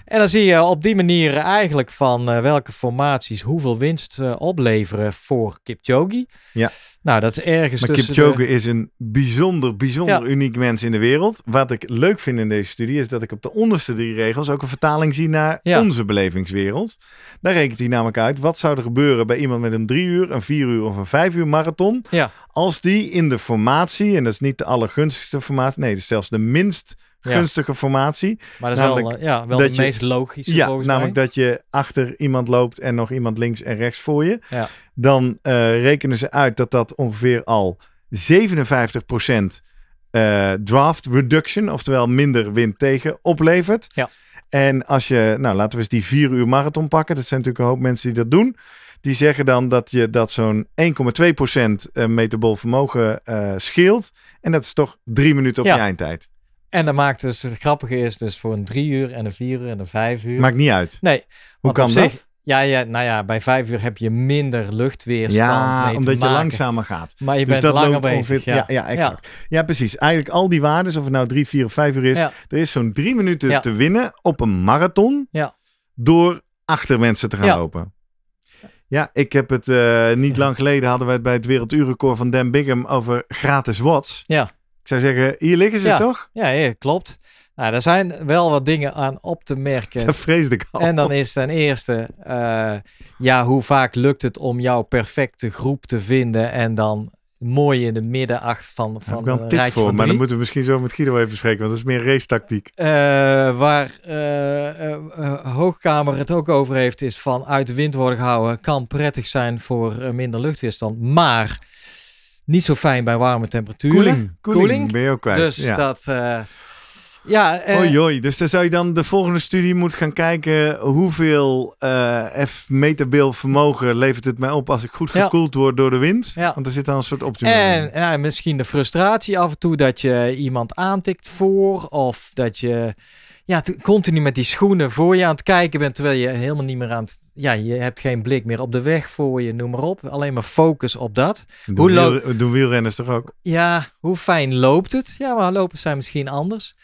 En dan zie je op die manier eigenlijk van eh, welke formaties hoeveel winst eh, opleveren voor Kipchoge. Ja. Nou, dat is ergens Maar Kipchoge de... is een bijzonder, bijzonder uniek mens in de wereld. Wat ik leuk vind in deze studie is dat ik op de onderste drie regels ook een vertaling zie naar onze belevingswereld. Daar rekent hij namelijk uit wat zou er gebeuren bij iemand met een drie uur, een vier uur of een vijf uur marathon. Als die in de formatie, en dat is niet de allergunstigste formatie, nee, dat is zelfs de minst gunstige formatie. Maar dat is namelijk wel, uh, ja, wel dat je, meest logische ja, namelijk dat je achter iemand loopt en nog iemand links en rechts voor je. Ja. Dan eh, rekenen ze uit dat dat ongeveer al 57% uh, eh, draft reduction, oftewel minder wind tegen, oplevert. Ja. En als je, nou laten we eens die vier uur marathon pakken. Dat zijn natuurlijk een hoop mensen die dat doen. Die zeggen dan dat je dat zo'n 1,2% eh, metabol vermogen uh, scheelt. En dat is toch drie minuten op je eindtijd. En dat maakt dus, het grappige is dus voor een drie uur en een vier uur en een vijf uur. Maakt niet uit. Nee. Hoe kan dat? Ja, ja, nou ja, bij vijf uur heb je minder luchtweerstand. Ja, omdat je langzamer gaat. Maar je dus bent langer bezig. ja. ja. Ja, exact. Ja. precies. Eigenlijk al die waarden, of het nou drie, vier of vijf uur is, er is zo'n drie minuten te winnen op een marathon door achter mensen te gaan lopen. Ja, ik heb het eh, niet lang geleden hadden wij het bij het werelduurrecord van Dan Bigham over gratis watts. Ja. Ik zou zeggen, hier liggen ze toch? Ja, ja, klopt. Nou, daar zijn wel wat dingen aan op te merken. Dat vreesde ik al. En dan is ten eerste, eh, ja, hoe vaak lukt het om jouw perfecte groep te vinden en dan mooi in de midden acht van, van tijd voor, maar dan moeten we misschien zo met Guido even bespreken, want dat is meer race tactiek. Eh, waar eh, Hoogkamer het ook over heeft, is van uit de wind worden gehouden kan prettig zijn voor minder luchtweerstand, maar niet zo fijn bij warme temperaturen. Koeling. koeling. ook kwijt. Dus dat... Eh, ja, uh, oei, Dus dan zou je dan de volgende studie moeten gaan kijken hoeveel uh, f meterbeel vermogen levert het mij op als ik goed gekoeld word door de wind. Ja. Want er zit dan een soort optimum en, En misschien de frustratie af en toe dat je iemand aantikt voor of dat je ja, continu met die schoenen voor je aan het kijken bent, terwijl je helemaal niet meer aan het... Ja, je hebt geen blik meer op de weg voor je, noem maar op. Alleen maar focus op dat. hoe doen wielrenners toch ook? Ja, hoe fijn loopt het? Ja, maar lopen zijn misschien anders.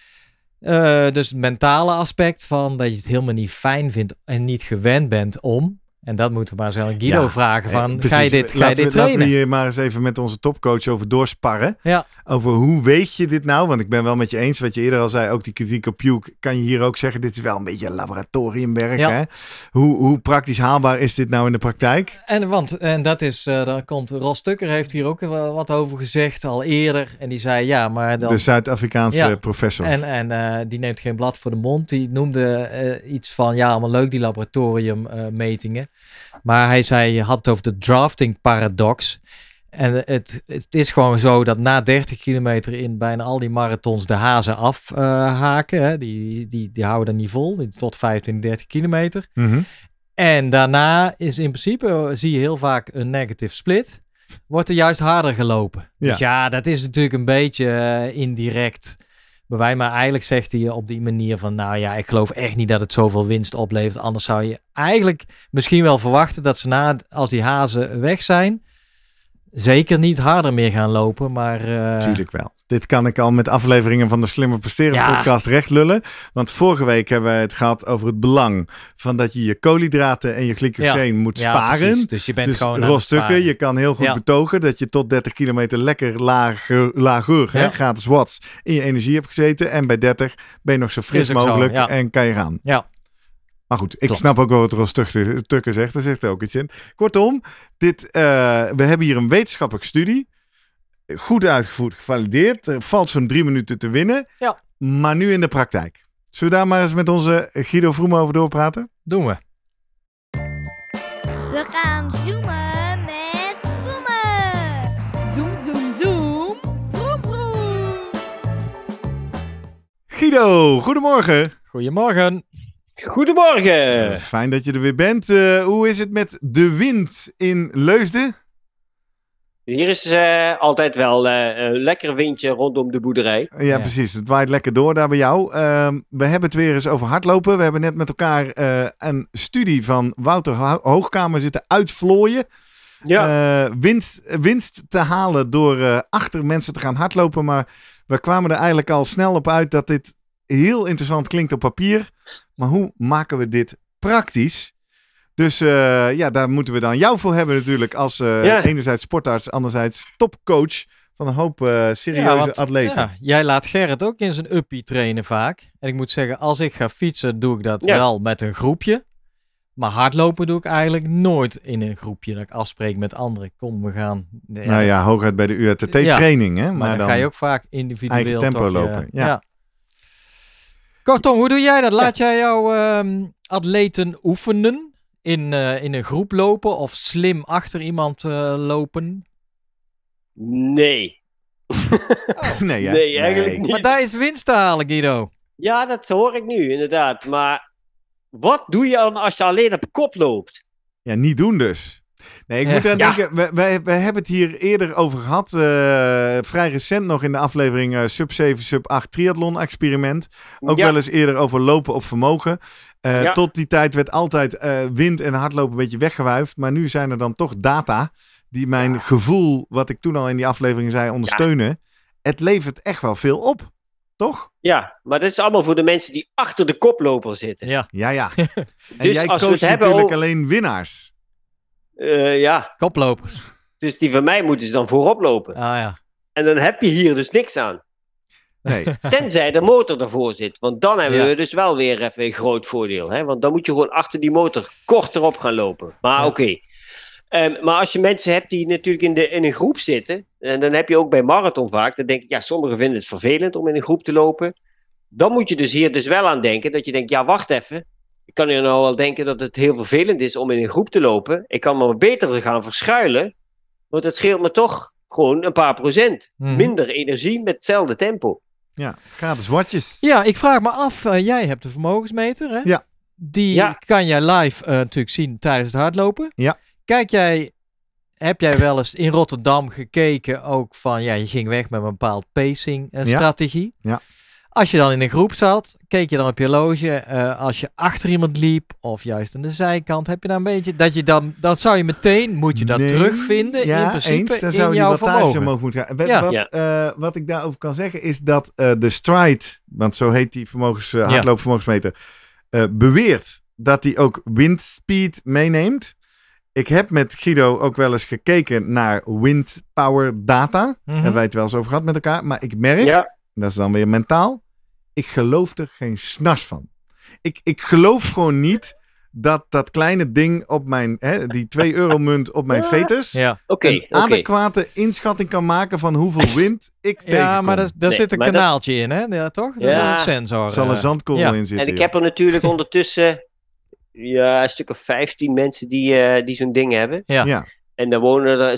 Eh, dus het mentale aspect van dat je het helemaal niet fijn vindt en niet gewend bent om. En dat moeten we maar eens aan Guido vragen van, eh, ga je dit, ga je we, trainen? Laten we hier maar eens even met onze topcoach over doorsparren. Ja. Over hoe weet je dit nou? Want ik ben wel met je eens, wat je eerder al zei, ook die kritiek op Puke, kan je hier ook zeggen, dit is wel een beetje laboratoriumwerk. Hè? Hoe, hoe praktisch haalbaar is dit nou in de praktijk? En, want, en dat is, eh, daar komt, Ros Stukker heeft hier ook wat over gezegd, al eerder. En die zei, ja, maar dan... De Zuid-Afrikaanse professor. En, en eh, die neemt geen blad voor de mond. Die noemde iets van, ja, allemaal leuk die laboratoriummetingen. Maar hij zei, je had het over de drafting paradox. En het, het is gewoon zo dat na 30 kilometer in bijna al die marathons de hazen afhaken. Eh, uh, die, die, die houden dat niet vol, tot 25, 30 kilometer. Mhm. En daarna is in principe, eh, zie je heel vaak een negative split wordt er juist harder gelopen. Ja. Dus ja, dat is natuurlijk een beetje eh, indirect maar eigenlijk zegt hij op die manier van, nou ja, ik geloof echt niet dat het zoveel winst oplevert. Anders zou je eigenlijk misschien wel verwachten dat ze na, als die hazen weg zijn, zeker niet harder meer gaan lopen. Maar, eh, Tuurlijk wel. Dit kan ik al met afleveringen van de Slimmer Presteren podcast recht lullen. Want vorige week hebben we het gehad over het belang van dat je je koolhydraten en je glycoseen moet sparen. Dus je bent dus gewoon rolstukken. Je kan heel goed betogen dat je tot 30 kilometer lekker lager, lager hè, gratis watts in je energie hebt gezeten. En bij 30 ben je nog zo fris mogelijk en kan je gaan. Ja. Maar goed, ik snap ook wel wat Ros eh, zegt. Er zegt ook iets in. Kortom, dit, eh, we hebben hier een wetenschappelijke studie goed uitgevoerd, gevalideerd. Er valt zo'n drie minuten te winnen. Ja. Maar nu in de praktijk. Zullen we daar maar eens met onze Guido Vroem over doorpraten? Doen we. We gaan zoomen met Vroemen. Zoom, zoom, zoom. Vroom, vroom. Guido, goedemorgen. Goedemorgen. Goedemorgen. Eh, fijn dat je er weer bent. Eh, hoe is het met de wind in Leusden? Hier is eh, altijd wel eh, een lekker windje rondom de boerderij. Ja, precies. Het waait lekker door daar bij jou. Ehm, we hebben het weer eens over hardlopen. We hebben net met elkaar eh, een studie van Wouter Hoogkamer zitten uitvlooien. Ja. winst, winst te halen door achter mensen te gaan hardlopen. Maar we kwamen er eigenlijk al snel op uit dat dit heel interessant klinkt op papier. Maar hoe maken we dit praktisch? Dus eh, ja, daar moeten we dan jou voor hebben natuurlijk. Als eh, enerzijds sportarts, anderzijds topcoach van een hoop eh, serieuze atleten. Ja, jij laat Gerrit ook in zijn uppie trainen vaak. En ik moet zeggen, als ik ga fietsen, doe ik dat wel met een groepje. Maar hardlopen doe ik eigenlijk nooit in een groepje dat ik afspreek met anderen. Kom, we gaan. nou ja, hooguit bij de utt training hè? Maar, maar dan, ga je ook vaak individueel tempo toch, lopen. ja. Kortom, hoe doe jij dat? Laat jij jouw ehm, atleten oefenen? in, eh, in een groep lopen of slim achter iemand eh, lopen? Nee. Oh. nee, ja. nee, eigenlijk niet. Maar daar is winst te halen, Guido. Ja, dat hoor ik nu inderdaad. Maar wat doe je dan als je alleen op kop loopt? Ja, niet doen dus. Nee, ik moet aan denken, we, we, hebben het hier eerder over gehad, eh, vrij recent nog in de aflevering eh, Sub 7, Sub 8 Triathlon Experiment. Ook wel eens eerder over lopen op vermogen. Eh, tot die tijd werd altijd wind en hardlopen een beetje weggewuifd, maar nu zijn er dan toch data die mijn gevoel, wat ik toen al in die aflevering zei, ondersteunen. Het levert echt wel veel op, toch? Ja, maar dat is allemaal voor de mensen die achter de koploper zitten. Ja, ja. ja. en dus jij als het natuurlijk alleen winnaars. Uh, ja. Koplopers. Dus die van mij moeten ze dan voorop lopen. Ah ja. En dan heb je hier dus niks aan. Nee. Tenzij de motor ervoor zit. Want dan hebben we dus wel weer even een groot voordeel. Hè? Want dan moet je gewoon achter die motor kort erop gaan lopen. Maar oké. Ehm, maar als je mensen hebt die natuurlijk in, de, in een groep zitten. En dan heb je ook bij marathon vaak. Dan denk ik, ja, sommigen vinden het vervelend om in een groep te lopen. Dan moet je dus hier dus wel aan denken. Dat je denkt, ja, wacht even. Ik kan je nou wel denken dat het heel vervelend is om in een groep te lopen. Ik kan me beter gaan verschuilen. Want het scheelt me toch gewoon een paar procent. Mhm. Minder energie met hetzelfde tempo. Ja, gratis watjes. Ja, ik vraag me af, eh, jij hebt de vermogensmeter, hè? Ja. Die kan jij live eh, natuurlijk zien tijdens het hardlopen. Ja. Kijk jij, heb jij wel eens in Rotterdam gekeken ook van, ja, je ging weg met een bepaald pacing-strategie. Eh, ja. Als je dan in een groep zat, keek je dan op je loge. Eh, als je achter iemand liep, of juist aan de zijkant, heb je dan een beetje. Dat, je dan, dat zou je meteen, moet je dat terugvinden. Ja, in principe, eens. Dan zou je jouw wattage omhoog moeten gaan. Ja. Wat, eh, wat, ik daarover kan zeggen is dat eh, de stride, want zo heet die vermogens, hardloopvermogensmeter, beweert dat hij ook windspeed meeneemt. Ik heb met Guido ook wel eens gekeken naar windpower data. Mhm. hebben wij het wel eens over gehad met elkaar. Maar ik merk dat is dan weer mentaal. Ik geloof er geen snars van. Ik, ik geloof gewoon niet dat dat kleine ding op mijn, hè, die 2 euro munt op mijn vetus een adequate inschatting kan maken van hoeveel wind ik ja, Ja, maar daar, zit een kanaaltje in, hè? Ja, toch? Ja. is een sensor. Er zal een eh, zandkorrel ja. in zitten. En ik heb er natuurlijk ondertussen ja, een stuk of 15 mensen die, eh, die zo'n ding hebben. Ja. ja. En ze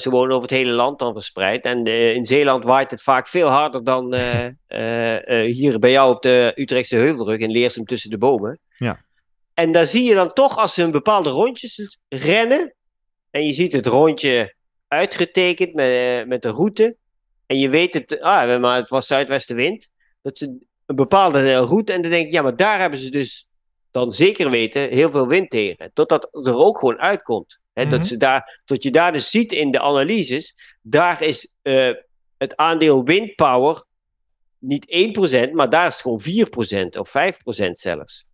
wonen over het hele land dan verspreid. En in Zeeland waait het vaak veel harder dan eh, eh, eh, hier bij jou op de Utrechtse Heuvelrug in Leersum tussen de bomen. Ja. En daar zie je dan toch als ze een bepaalde rondjes rennen. En je ziet het rondje uitgetekend met, met de route. En je weet het, ah, maar het was zuidwestenwind. Dat ze een bepaalde route. En dan denk je, ja, maar daar hebben ze dus dan zeker weten heel veel wind tegen. Totdat het er ook gewoon uitkomt. He, mhm. dat, je daar dus ziet in de analyses, daar is uh, het aandeel windpower niet 1%, maar daar is het gewoon 4% of 5% zelfs.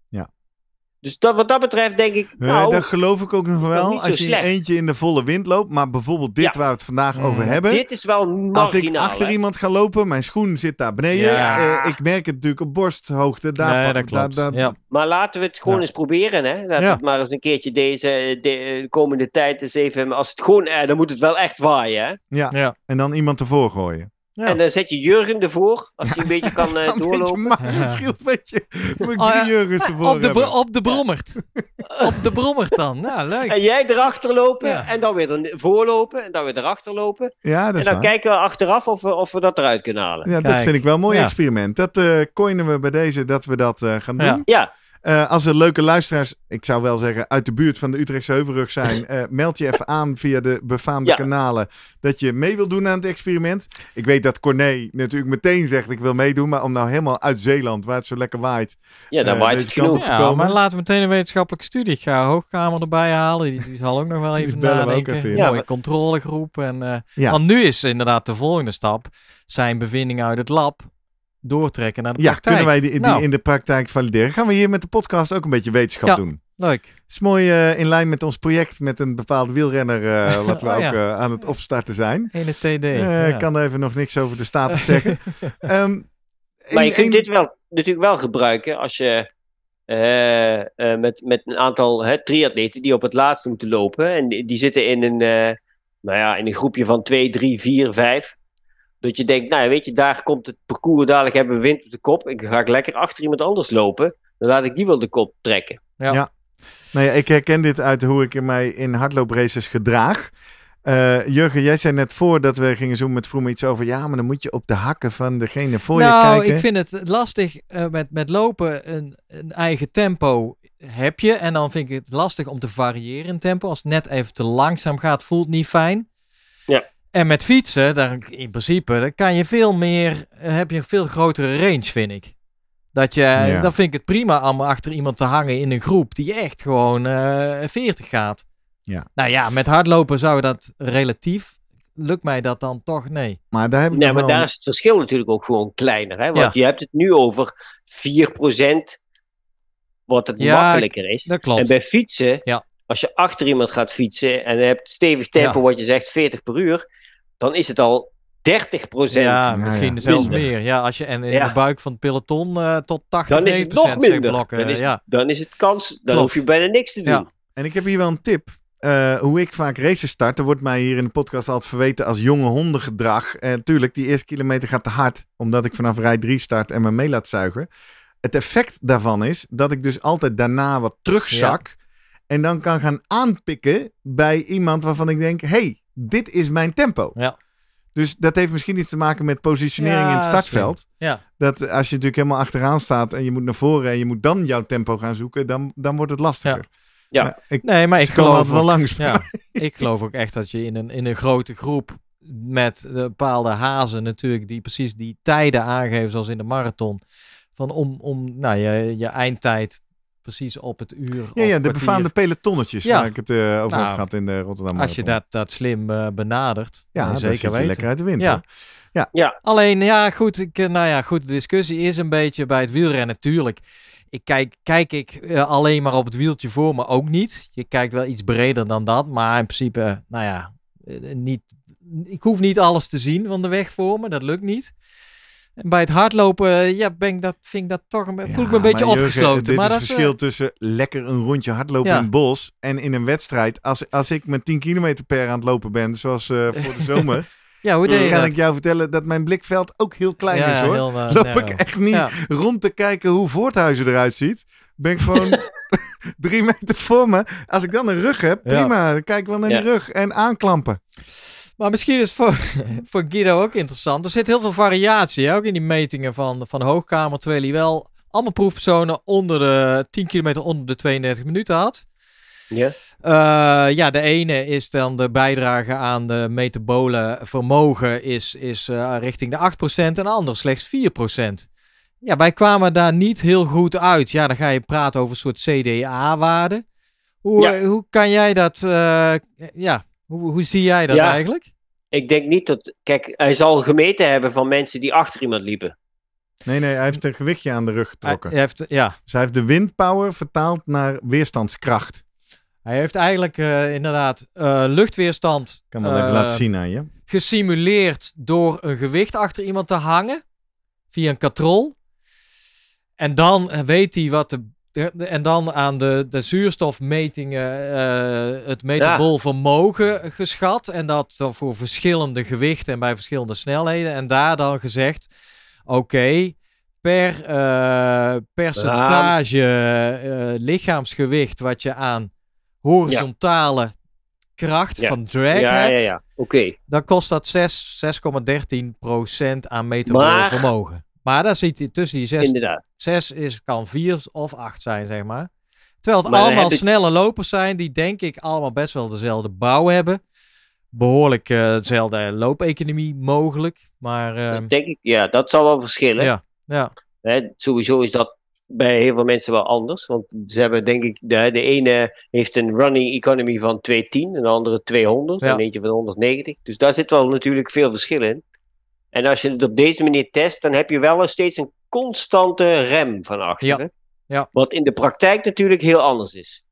Dus wat dat betreft denk ik. Eh, nou, dat geloof ik ook nog wel. Als je eentje in de volle wind loopt. Maar bijvoorbeeld dit waar we het vandaag mm. over hebben. Dit is wel marginaal, Als ik achter iemand ga lopen, mijn schoen zit daar beneden. Ja. Eh, ik merk het natuurlijk op borsthoogte. Daar, dat klopt. ja. Maar laten we het gewoon eens proberen. Hè? Laten we het maar eens een keertje deze komende tijd eens even. Als het gewoon, eh, dan moet het wel echt waaien. Hè? Ja. en dan iemand ervoor gooien. En dan zet je Jurgen ervoor, als hij een beetje kan doorlopen. Eh, een beetje dat is oh, moet ervoor op de, Op de brommert. op de brommert dan, ja leuk. En jij erachter lopen en dan weer voorlopen en dan weer erachter lopen. Ja, dat en dan kijken we achteraf of we, of we dat eruit kunnen halen. Ja, dat vind ik wel een mooi experiment. Dat uh, coinen we bij deze, dat we dat eh, gaan doen. Ja. Eh, als er leuke luisteraars, ik zou wel zeggen, uit de buurt van de Utrechtse Heuvelrug zijn, mhm. eh, meld je even aan via de befaamde kanalen dat je mee wil doen aan het experiment. Ik weet dat Corné natuurlijk meteen zegt: ik wil meedoen, maar om nou helemaal uit Zeeland, waar het zo lekker waait, ja, daar eh, waait deze kant op te komen. Ja, maar laten we meteen een wetenschappelijke studie. Ik ga Hoogkamer erbij halen, die, die zal ook nog wel even een Even ja, mooie controlegroep. En, Want nu is inderdaad de volgende stap zijn bevindingen uit het lab doortrekken naar de praktijk. Ja, kunnen wij die, nou. in de praktijk valideren? Gaan we hier met de podcast ook een beetje wetenschap ja, doen? Leuk. Het is mooi eh, in lijn met ons project met een bepaald wielrenner, uh, wat we oh, ook eh, aan het opstarten zijn. Hele TD. Ik kan er even nog niks over de status zeggen. Um, maar je kunt dit wel, natuurlijk wel gebruiken als je met, met een aantal hè, triatleten die op het laatst moeten lopen. En die, die zitten in een, nou ja, in een groepje van 2, 3, 4, 5. Dat je denkt, nou weet je, daar komt het parcours, dadelijk hebben we wind op de kop. Ik ga lekker achter iemand anders lopen. Dan laat ik die wel de kop trekken. Ja. ja. Nou ja, ik herken dit uit hoe ik mij in hardloopraces gedraag. Uh, Jurgen, jij zei net voor dat we gingen zoomen met Vroom iets over. Ja, maar dan moet je op de hakken van degene voor je nou, kijken. Nou, ik vind het lastig eh, met, met lopen. Een, een, eigen tempo heb je. En dan vind ik het lastig om te variëren in tempo. Als het net even te langzaam gaat, voelt het niet fijn. Ja. En met fietsen, daar, in principe, kan je veel meer, eh, heb je een veel grotere range, vind ik. Dat je, dan vind ik het prima om achter iemand te hangen in een groep die echt gewoon uh, eh, 40 gaat. Ja. Nou ja, met hardlopen zou dat relatief, lukt mij dat dan toch? Nee. Maar daar, heb ik nee, maar daar is het verschil natuurlijk ook gewoon kleiner. Hè? Want je hebt het nu over 4% wat het makkelijker is. Dat klopt. En bij fietsen, ja. als je achter iemand gaat fietsen en je hebt stevig tempo, wat je zegt, 40 per uur, dan is het al 30 procent. Ja, misschien zelfs meer. Ja, als je, en in de buik van het peloton eh, tot 80, dan Blokken, dan, is, ja. dan is het kans. Dan hoef je bijna niks te doen. En ik heb hier wel een tip. Eh, hoe ik vaak races start, er wordt mij hier in de podcast altijd verweten als jonge hondengedrag. En eh, tuurlijk, die eerste kilometer gaat te hard, omdat ik vanaf rij 3 start en me mee laat zuigen. Het effect daarvan is dat ik dus altijd daarna wat terugzak. En dan kan gaan aanpikken bij iemand waarvan ik denk: hey, dit is mijn tempo. Ja. Dus dat heeft misschien iets te maken met positionering in het startveld. Ja. Dat als je natuurlijk helemaal achteraan staat en je moet naar voren en je moet dan jouw tempo gaan zoeken, dan, dan wordt het lastiger. Ja. ik, nee, maar ik geloof ook, wel langs. ik geloof ook echt dat je in een, in een grote groep met bepaalde hazen natuurlijk die precies die tijden aangeven, zoals in de marathon. Van om, om nou, je, je eindtijd precies op het uur. Ja, ja de befaamde pelotonnetjes ja. waar ik het eh, over nou, had in de Rotterdam. Als je dat, dat slim eh, benadert, ja, dan zeker je lekker uit de wind. Ja. ja. Alleen, ja, goed, ik, eh, nou ja, goed. De discussie is een beetje bij het wielrennen natuurlijk. Ik kijk, kijk ik alleen maar op het wieltje voor me ook niet. Je kijkt wel iets breder dan dat, maar in principe, nou ja, niet, ik hoef niet alles te zien van de weg voor me. Dat lukt niet bij het hardlopen eh, ja, ben ik dat, vind ik dat toch, voel ik me een beetje maar opgesloten. Jurgen, dit is het eh, verschil tussen lekker een rondje hardlopen in het bos en in een wedstrijd. Als, als ik met 10 kilometer per aan het lopen ben, zoals eh, voor de zomer... ja, hoe kan ik jou vertellen dat mijn blikveld ook heel klein is hoor. Loop ik echt niet rond te kijken hoe Voorthuizen eruit ziet. Ben gewoon drie meter voor me. Als ik dan een rug heb, prima. Dan kijk ik wel naar die rug en aanklampen. Maar misschien is voor, voor Guido ook interessant. Er zit heel veel variatie ook in die metingen van, van Hoogkamer. Terwijl hij wel allemaal proefpersonen onder de 10 kilometer onder de 32 minuten had. Ja. Eh, ja, de ene is dan de bijdrage aan de metabole vermogen is, is eh, richting de 8% en de ander slechts 4%. Ja, wij kwamen daar niet heel goed uit. Ja, dan ga je praten over een soort CDA-waarde. Hoe, eh, hoe kan jij dat, ja, hoe, hoe zie jij dat eigenlijk? Ik denk niet dat. Kijk, hij zal gemeten hebben van mensen die achter iemand liepen. Nee, nee, hij heeft een gewichtje aan de rug getrokken. Hij heeft, ja. Dus hij heeft de windpower vertaald naar weerstandskracht. Hij heeft eigenlijk eh, inderdaad eh, luchtweerstand. Ik kan wel even laten eh, zien aan je. Gesimuleerd door een gewicht achter iemand te hangen. Via een katrol. En dan weet hij wat de en dan aan de, de zuurstofmetingen eh, het metabol ja. geschat. En dat dan voor verschillende gewichten en bij verschillende snelheden. En daar dan gezegd: oké, per eh, percentage eh, lichaamsgewicht wat je aan horizontale kracht van drag hebt, dan kost dat 6,13% aan vermogen. Maar daar zit hij tussen die zes. Inderdaad. Zes is, kan vier of acht zijn, zeg maar. Terwijl het allemaal snelle lopers zijn die denk ik allemaal best wel dezelfde bouw hebben. Behoorlijk uh, dezelfde loopeconomie mogelijk. Maar, dat ehm, denk ik, ja, dat zal wel verschillen. Ja, ja. Hè, sowieso is dat bij heel veel mensen wel anders. Want ze hebben denk ik, de, de ene heeft een running economy van 210 en de andere 200 en eentje van 190. Dus daar zit wel natuurlijk veel verschil in. En als je het op deze manier test, dan heb je wel steeds een constante rem van achteren. Ja. Wat in de praktijk natuurlijk heel anders is.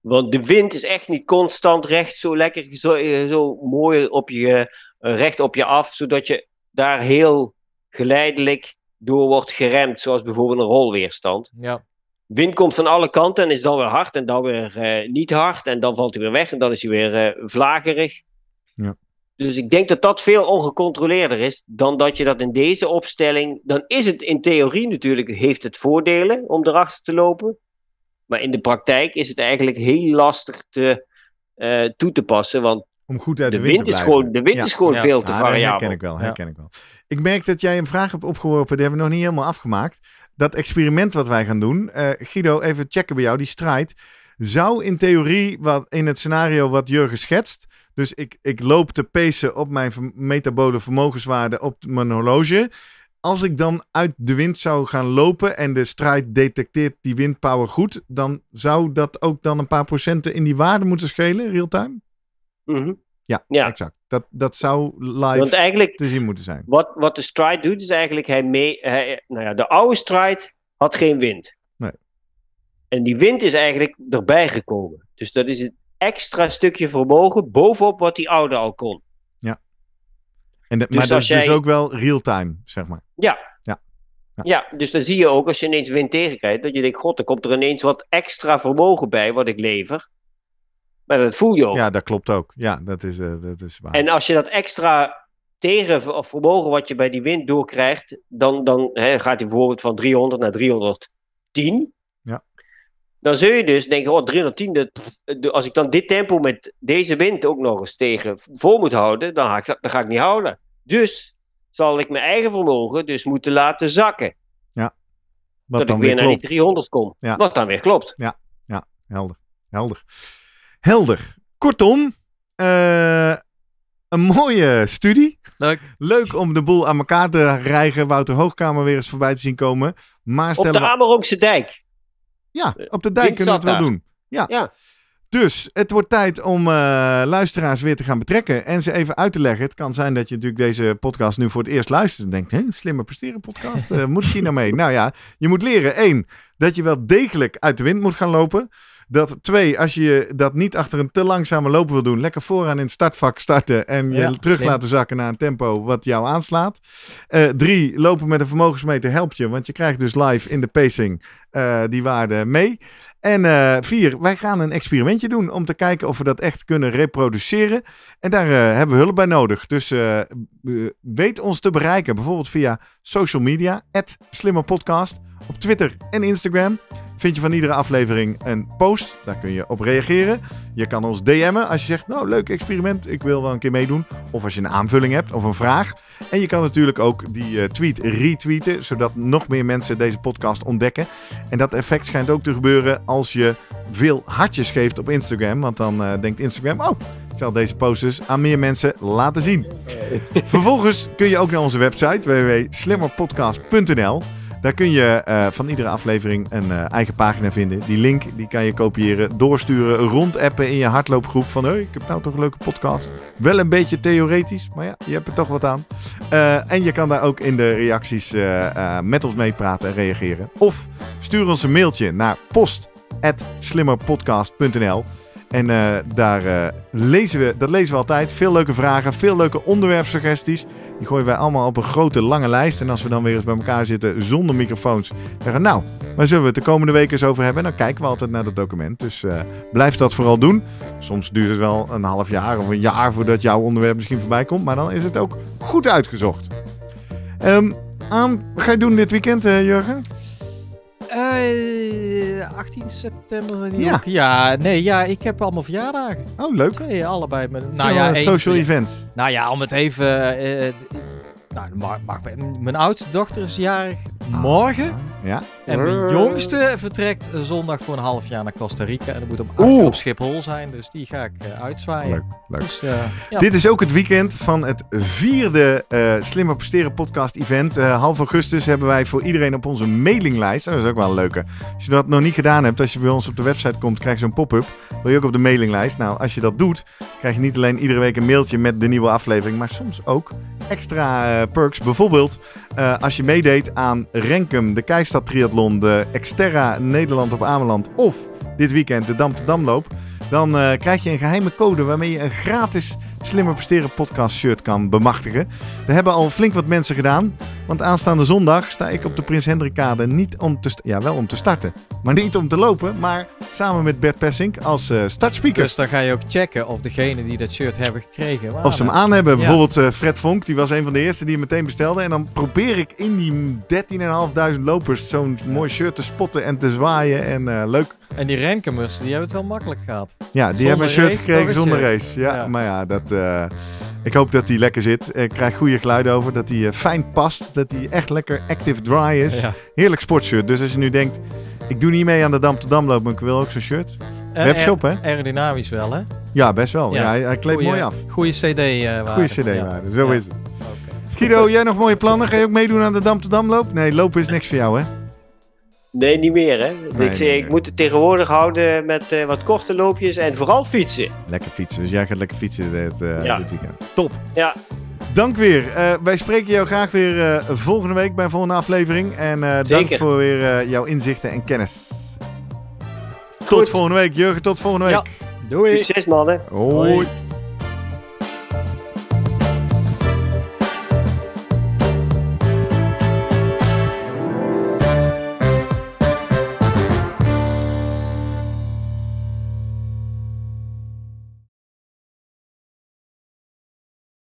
Want de wind is echt niet constant recht zo lekker, zo, eh, zo mooi op je, eh, recht op je af, zodat je daar heel geleidelijk door wordt geremd, zoals bijvoorbeeld een rolweerstand. Ja. Wind komt van alle kanten en is dan weer hard en dan weer eh, niet hard en dan valt hij weer weg en dan is hij weer vlagerig. Ja. Dus ik denk dat dat veel ongecontroleerder is dan dat je dat in deze opstelling. Dan is het in theorie natuurlijk, heeft het voordelen om erachter te lopen. Maar in de praktijk is het eigenlijk heel lastig te, eh, toe te passen. Want om goed uit de, wind, te Is gewoon, de wind ja. is gewoon ja. veel te ah, herken ik wel, herken ik wel. Ik merk dat jij een vraag hebt opgeworpen, die hebben we nog niet helemaal afgemaakt. Dat experiment wat wij gaan doen. Eh, Guido, even checken bij jou, die strijd. Zou in theorie, wat, in het scenario wat Jurgen schetst dus ik, ik loop te pacen op mijn metabole vermogenswaarde op mijn horloge. Als ik dan uit de wind zou gaan lopen en de strijd detecteert die windpower goed, dan zou dat ook dan een paar procenten in die waarde moeten schelen, real-time? Mhm. ja, ja, exact. Dat, dat zou live te zien moeten zijn. Wat, wat de stride doet, is eigenlijk hij mee. Hij, nou ja, de oude stride had geen wind. Nee. En die wind is eigenlijk erbij gekomen. Dus dat is het extra stukje vermogen bovenop wat die oude al kon. Ja. En de, dus maar dat is dus ook wel real-time, zeg maar. Ja. ja. Ja. dus dan zie je ook als je ineens wind tegenkrijgt, dat je denkt, god, er komt er ineens wat extra vermogen bij wat ik lever. Maar dat voel je ook. Ja, dat klopt ook. Ja, dat is, eh, dat is waar. En als je dat extra tegen vermogen wat je bij die wind doorkrijgt, dan, dan hè, gaat hij bijvoorbeeld van 300 naar 310 dan zul je dus denken, oh 310, dat, eh, als ik dan dit tempo met deze wind ook nog eens tegen vol moet houden, dan ga ik, dan ga ik niet houden. Dus zal ik mijn eigen vermogen dus moeten laten zakken. Ja. Wat dat dan ik weer, naar die 300 kom. Wat dan weer klopt. Ja, ja. helder. Helder. Helder. Kortom, eh, een mooie studie. Leuk. Leuk om de boel aan elkaar te rijgen. Wouter Hoogkamer weer eens voorbij te zien komen. Maar Op de we... Amerongse dijk. Ja, eh, op de dijk kunnen we het wel doen. Ja. ja. Dus het wordt tijd om eh, luisteraars weer te gaan betrekken en ze even uit te leggen. Het kan zijn dat je natuurlijk deze podcast nu voor het eerst luistert en denkt, Hé, slimme presteren podcast, uh, moet ik hier nou mee? Nou ja, je moet leren, één, dat je wel degelijk uit de wind moet gaan lopen. Dat twee, als je dat niet achter een te langzame lopen wil doen, lekker vooraan in het startvak starten en je terug laten zakken naar een tempo wat jou aanslaat. Eh, drie, lopen met een vermogensmeter helpt je, want je krijgt dus live in de pacing eh, die waarde mee. En eh, vier, wij gaan een experimentje doen om te kijken of we dat echt kunnen reproduceren. En daar hebben we hulp bij nodig. Dus weet ons te bereiken, bijvoorbeeld via social media, @slimmerpodcast op Twitter en Instagram vind je van iedere aflevering een post. Daar kun je op reageren. Je kan ons DM'en als je zegt, nou leuk experiment, ik wil wel een keer meedoen. Of als je een aanvulling hebt of een vraag. En je kan natuurlijk ook die eh, tweet retweeten, zodat nog meer mensen deze podcast ontdekken. En dat effect schijnt ook te gebeuren als je veel hartjes geeft op Instagram. Want dan eh, denkt Instagram, oh, ik zal deze posters dus aan meer mensen laten zien. Vervolgens kun je ook naar onze website www.slimmerpodcast.nl. Daar kun je eh, van iedere aflevering een eh, eigen pagina vinden. Die link die kan je kopiëren, doorsturen, rondappen in je hardloopgroep. Van hey, ik heb nou toch een leuke podcast. Wel een beetje theoretisch, maar ja, je hebt er toch wat aan. Eh, en je kan daar ook in de reacties met ons meepraten en reageren. Of stuur ons een mailtje naar post.slimmerpodcast.nl en eh, daar eh, lezen we, dat lezen we altijd. Veel leuke vragen, veel leuke onderwerpsuggesties. Die gooien wij allemaal op een grote lange lijst. En als we dan weer eens bij elkaar zitten zonder microfoons, zeggen nou, waar zullen we het de komende weken eens over hebben? En dan kijken we altijd naar dat document. Dus eh, blijf dat vooral doen. Soms duurt het wel een half jaar of een jaar voordat jouw onderwerp misschien voorbij komt. Maar dan is het ook goed uitgezocht. Ehm, aan, wat ga je doen dit weekend, Jurgen? Uh, eh, 18 september. Ja. ja, nee, ja, ik heb allemaal verjaardagen. Oh, leuk. Twee, allebei. Met, een nou eh, social even, events. Nou ja, om het even. Eh, nou, mag, mijn, oudste dochter is jarig ah. morgen. Ja? En de jongste vertrekt zondag voor een half jaar naar Costa Rica. En dat moet om op Schiphol zijn. Dus die ga ik eh, uitzwaaien. Leuk, Dus, eh, ja. Dit is ook het weekend van het vierde uh, Slimmer Presteren podcast event. half augustus hebben wij voor iedereen op onze mailinglijst. Nou, dat is ook wel een leuke. Als je dat nog niet gedaan hebt, als je bij ons op de website komt, krijg je zo'n pop-up. Wil je ook op de mailinglijst? Nou, als je dat doet, krijg je niet alleen iedere week een mailtje met de nieuwe aflevering. Maar soms ook extra perks. Bijvoorbeeld als je meedeed aan Renkum, de Keizer Lelystad Triathlon, de Exterra Nederland op Ameland of dit weekend de dam damloop dan eh, krijg je een geheime code waarmee je een gratis Slimmer Presteren podcast shirt kan bemachtigen. We hebben al flink wat mensen gedaan. Want aanstaande zondag sta ik op de Prins Hendrikkade niet om te, ja, wel om te starten. Maar niet om te lopen, maar samen met Bert Pessink als eh, startspeaker. Dus dan ga je ook checken of degene die dat shirt hebben gekregen... Of ze hem aan hebben. Bijvoorbeeld eh, Fred Vonk, die was een van de eerste die hem meteen bestelde. En dan probeer ik in die 13.500 lopers zo'n mooi shirt te spotten en te zwaaien. En eh, leuk. En die Renkemers, die hebben het wel makkelijk gehad. Ja, die hebben een shirt gekregen zonder race. ja, maar ja, dat eh, ik hoop dat hij lekker zit. Ik krijg goede geluiden over. Dat hij eh, fijn past. Dat hij echt lekker active dry is. Heerlijk sportshirt. Dus als je nu denkt, ik doe niet mee aan de Dam tot Dam lopen, maar ik wil ook zo'n shirt. Eh, Webshop, hè? Aerodynamisch wel, hè? Ja, best wel. Ja. hij, hij kleedt mooi af. Goede CD-waarde. goede CD-waarde, zo is het. Okay. Guido, jij nog mooie plannen? Ga je ook meedoen aan de Dam tot Dam loop? Nee, lopen is niks voor jou, hè? Nee, niet meer hè. ik, zeg, ik moet het tegenwoordig houden met eh, wat korte loopjes en vooral fietsen. Lekker fietsen. Dus jij gaat lekker fietsen dit, eh, dit weekend. Top. Ja. Dank weer. Eh, wij spreken jou graag weer volgende week bij een volgende aflevering. En dank voor weer jouw inzichten en kennis. Tot volgende week, Jurgen. Tot volgende week. Ja. Doei. Succes mannen. Hoi.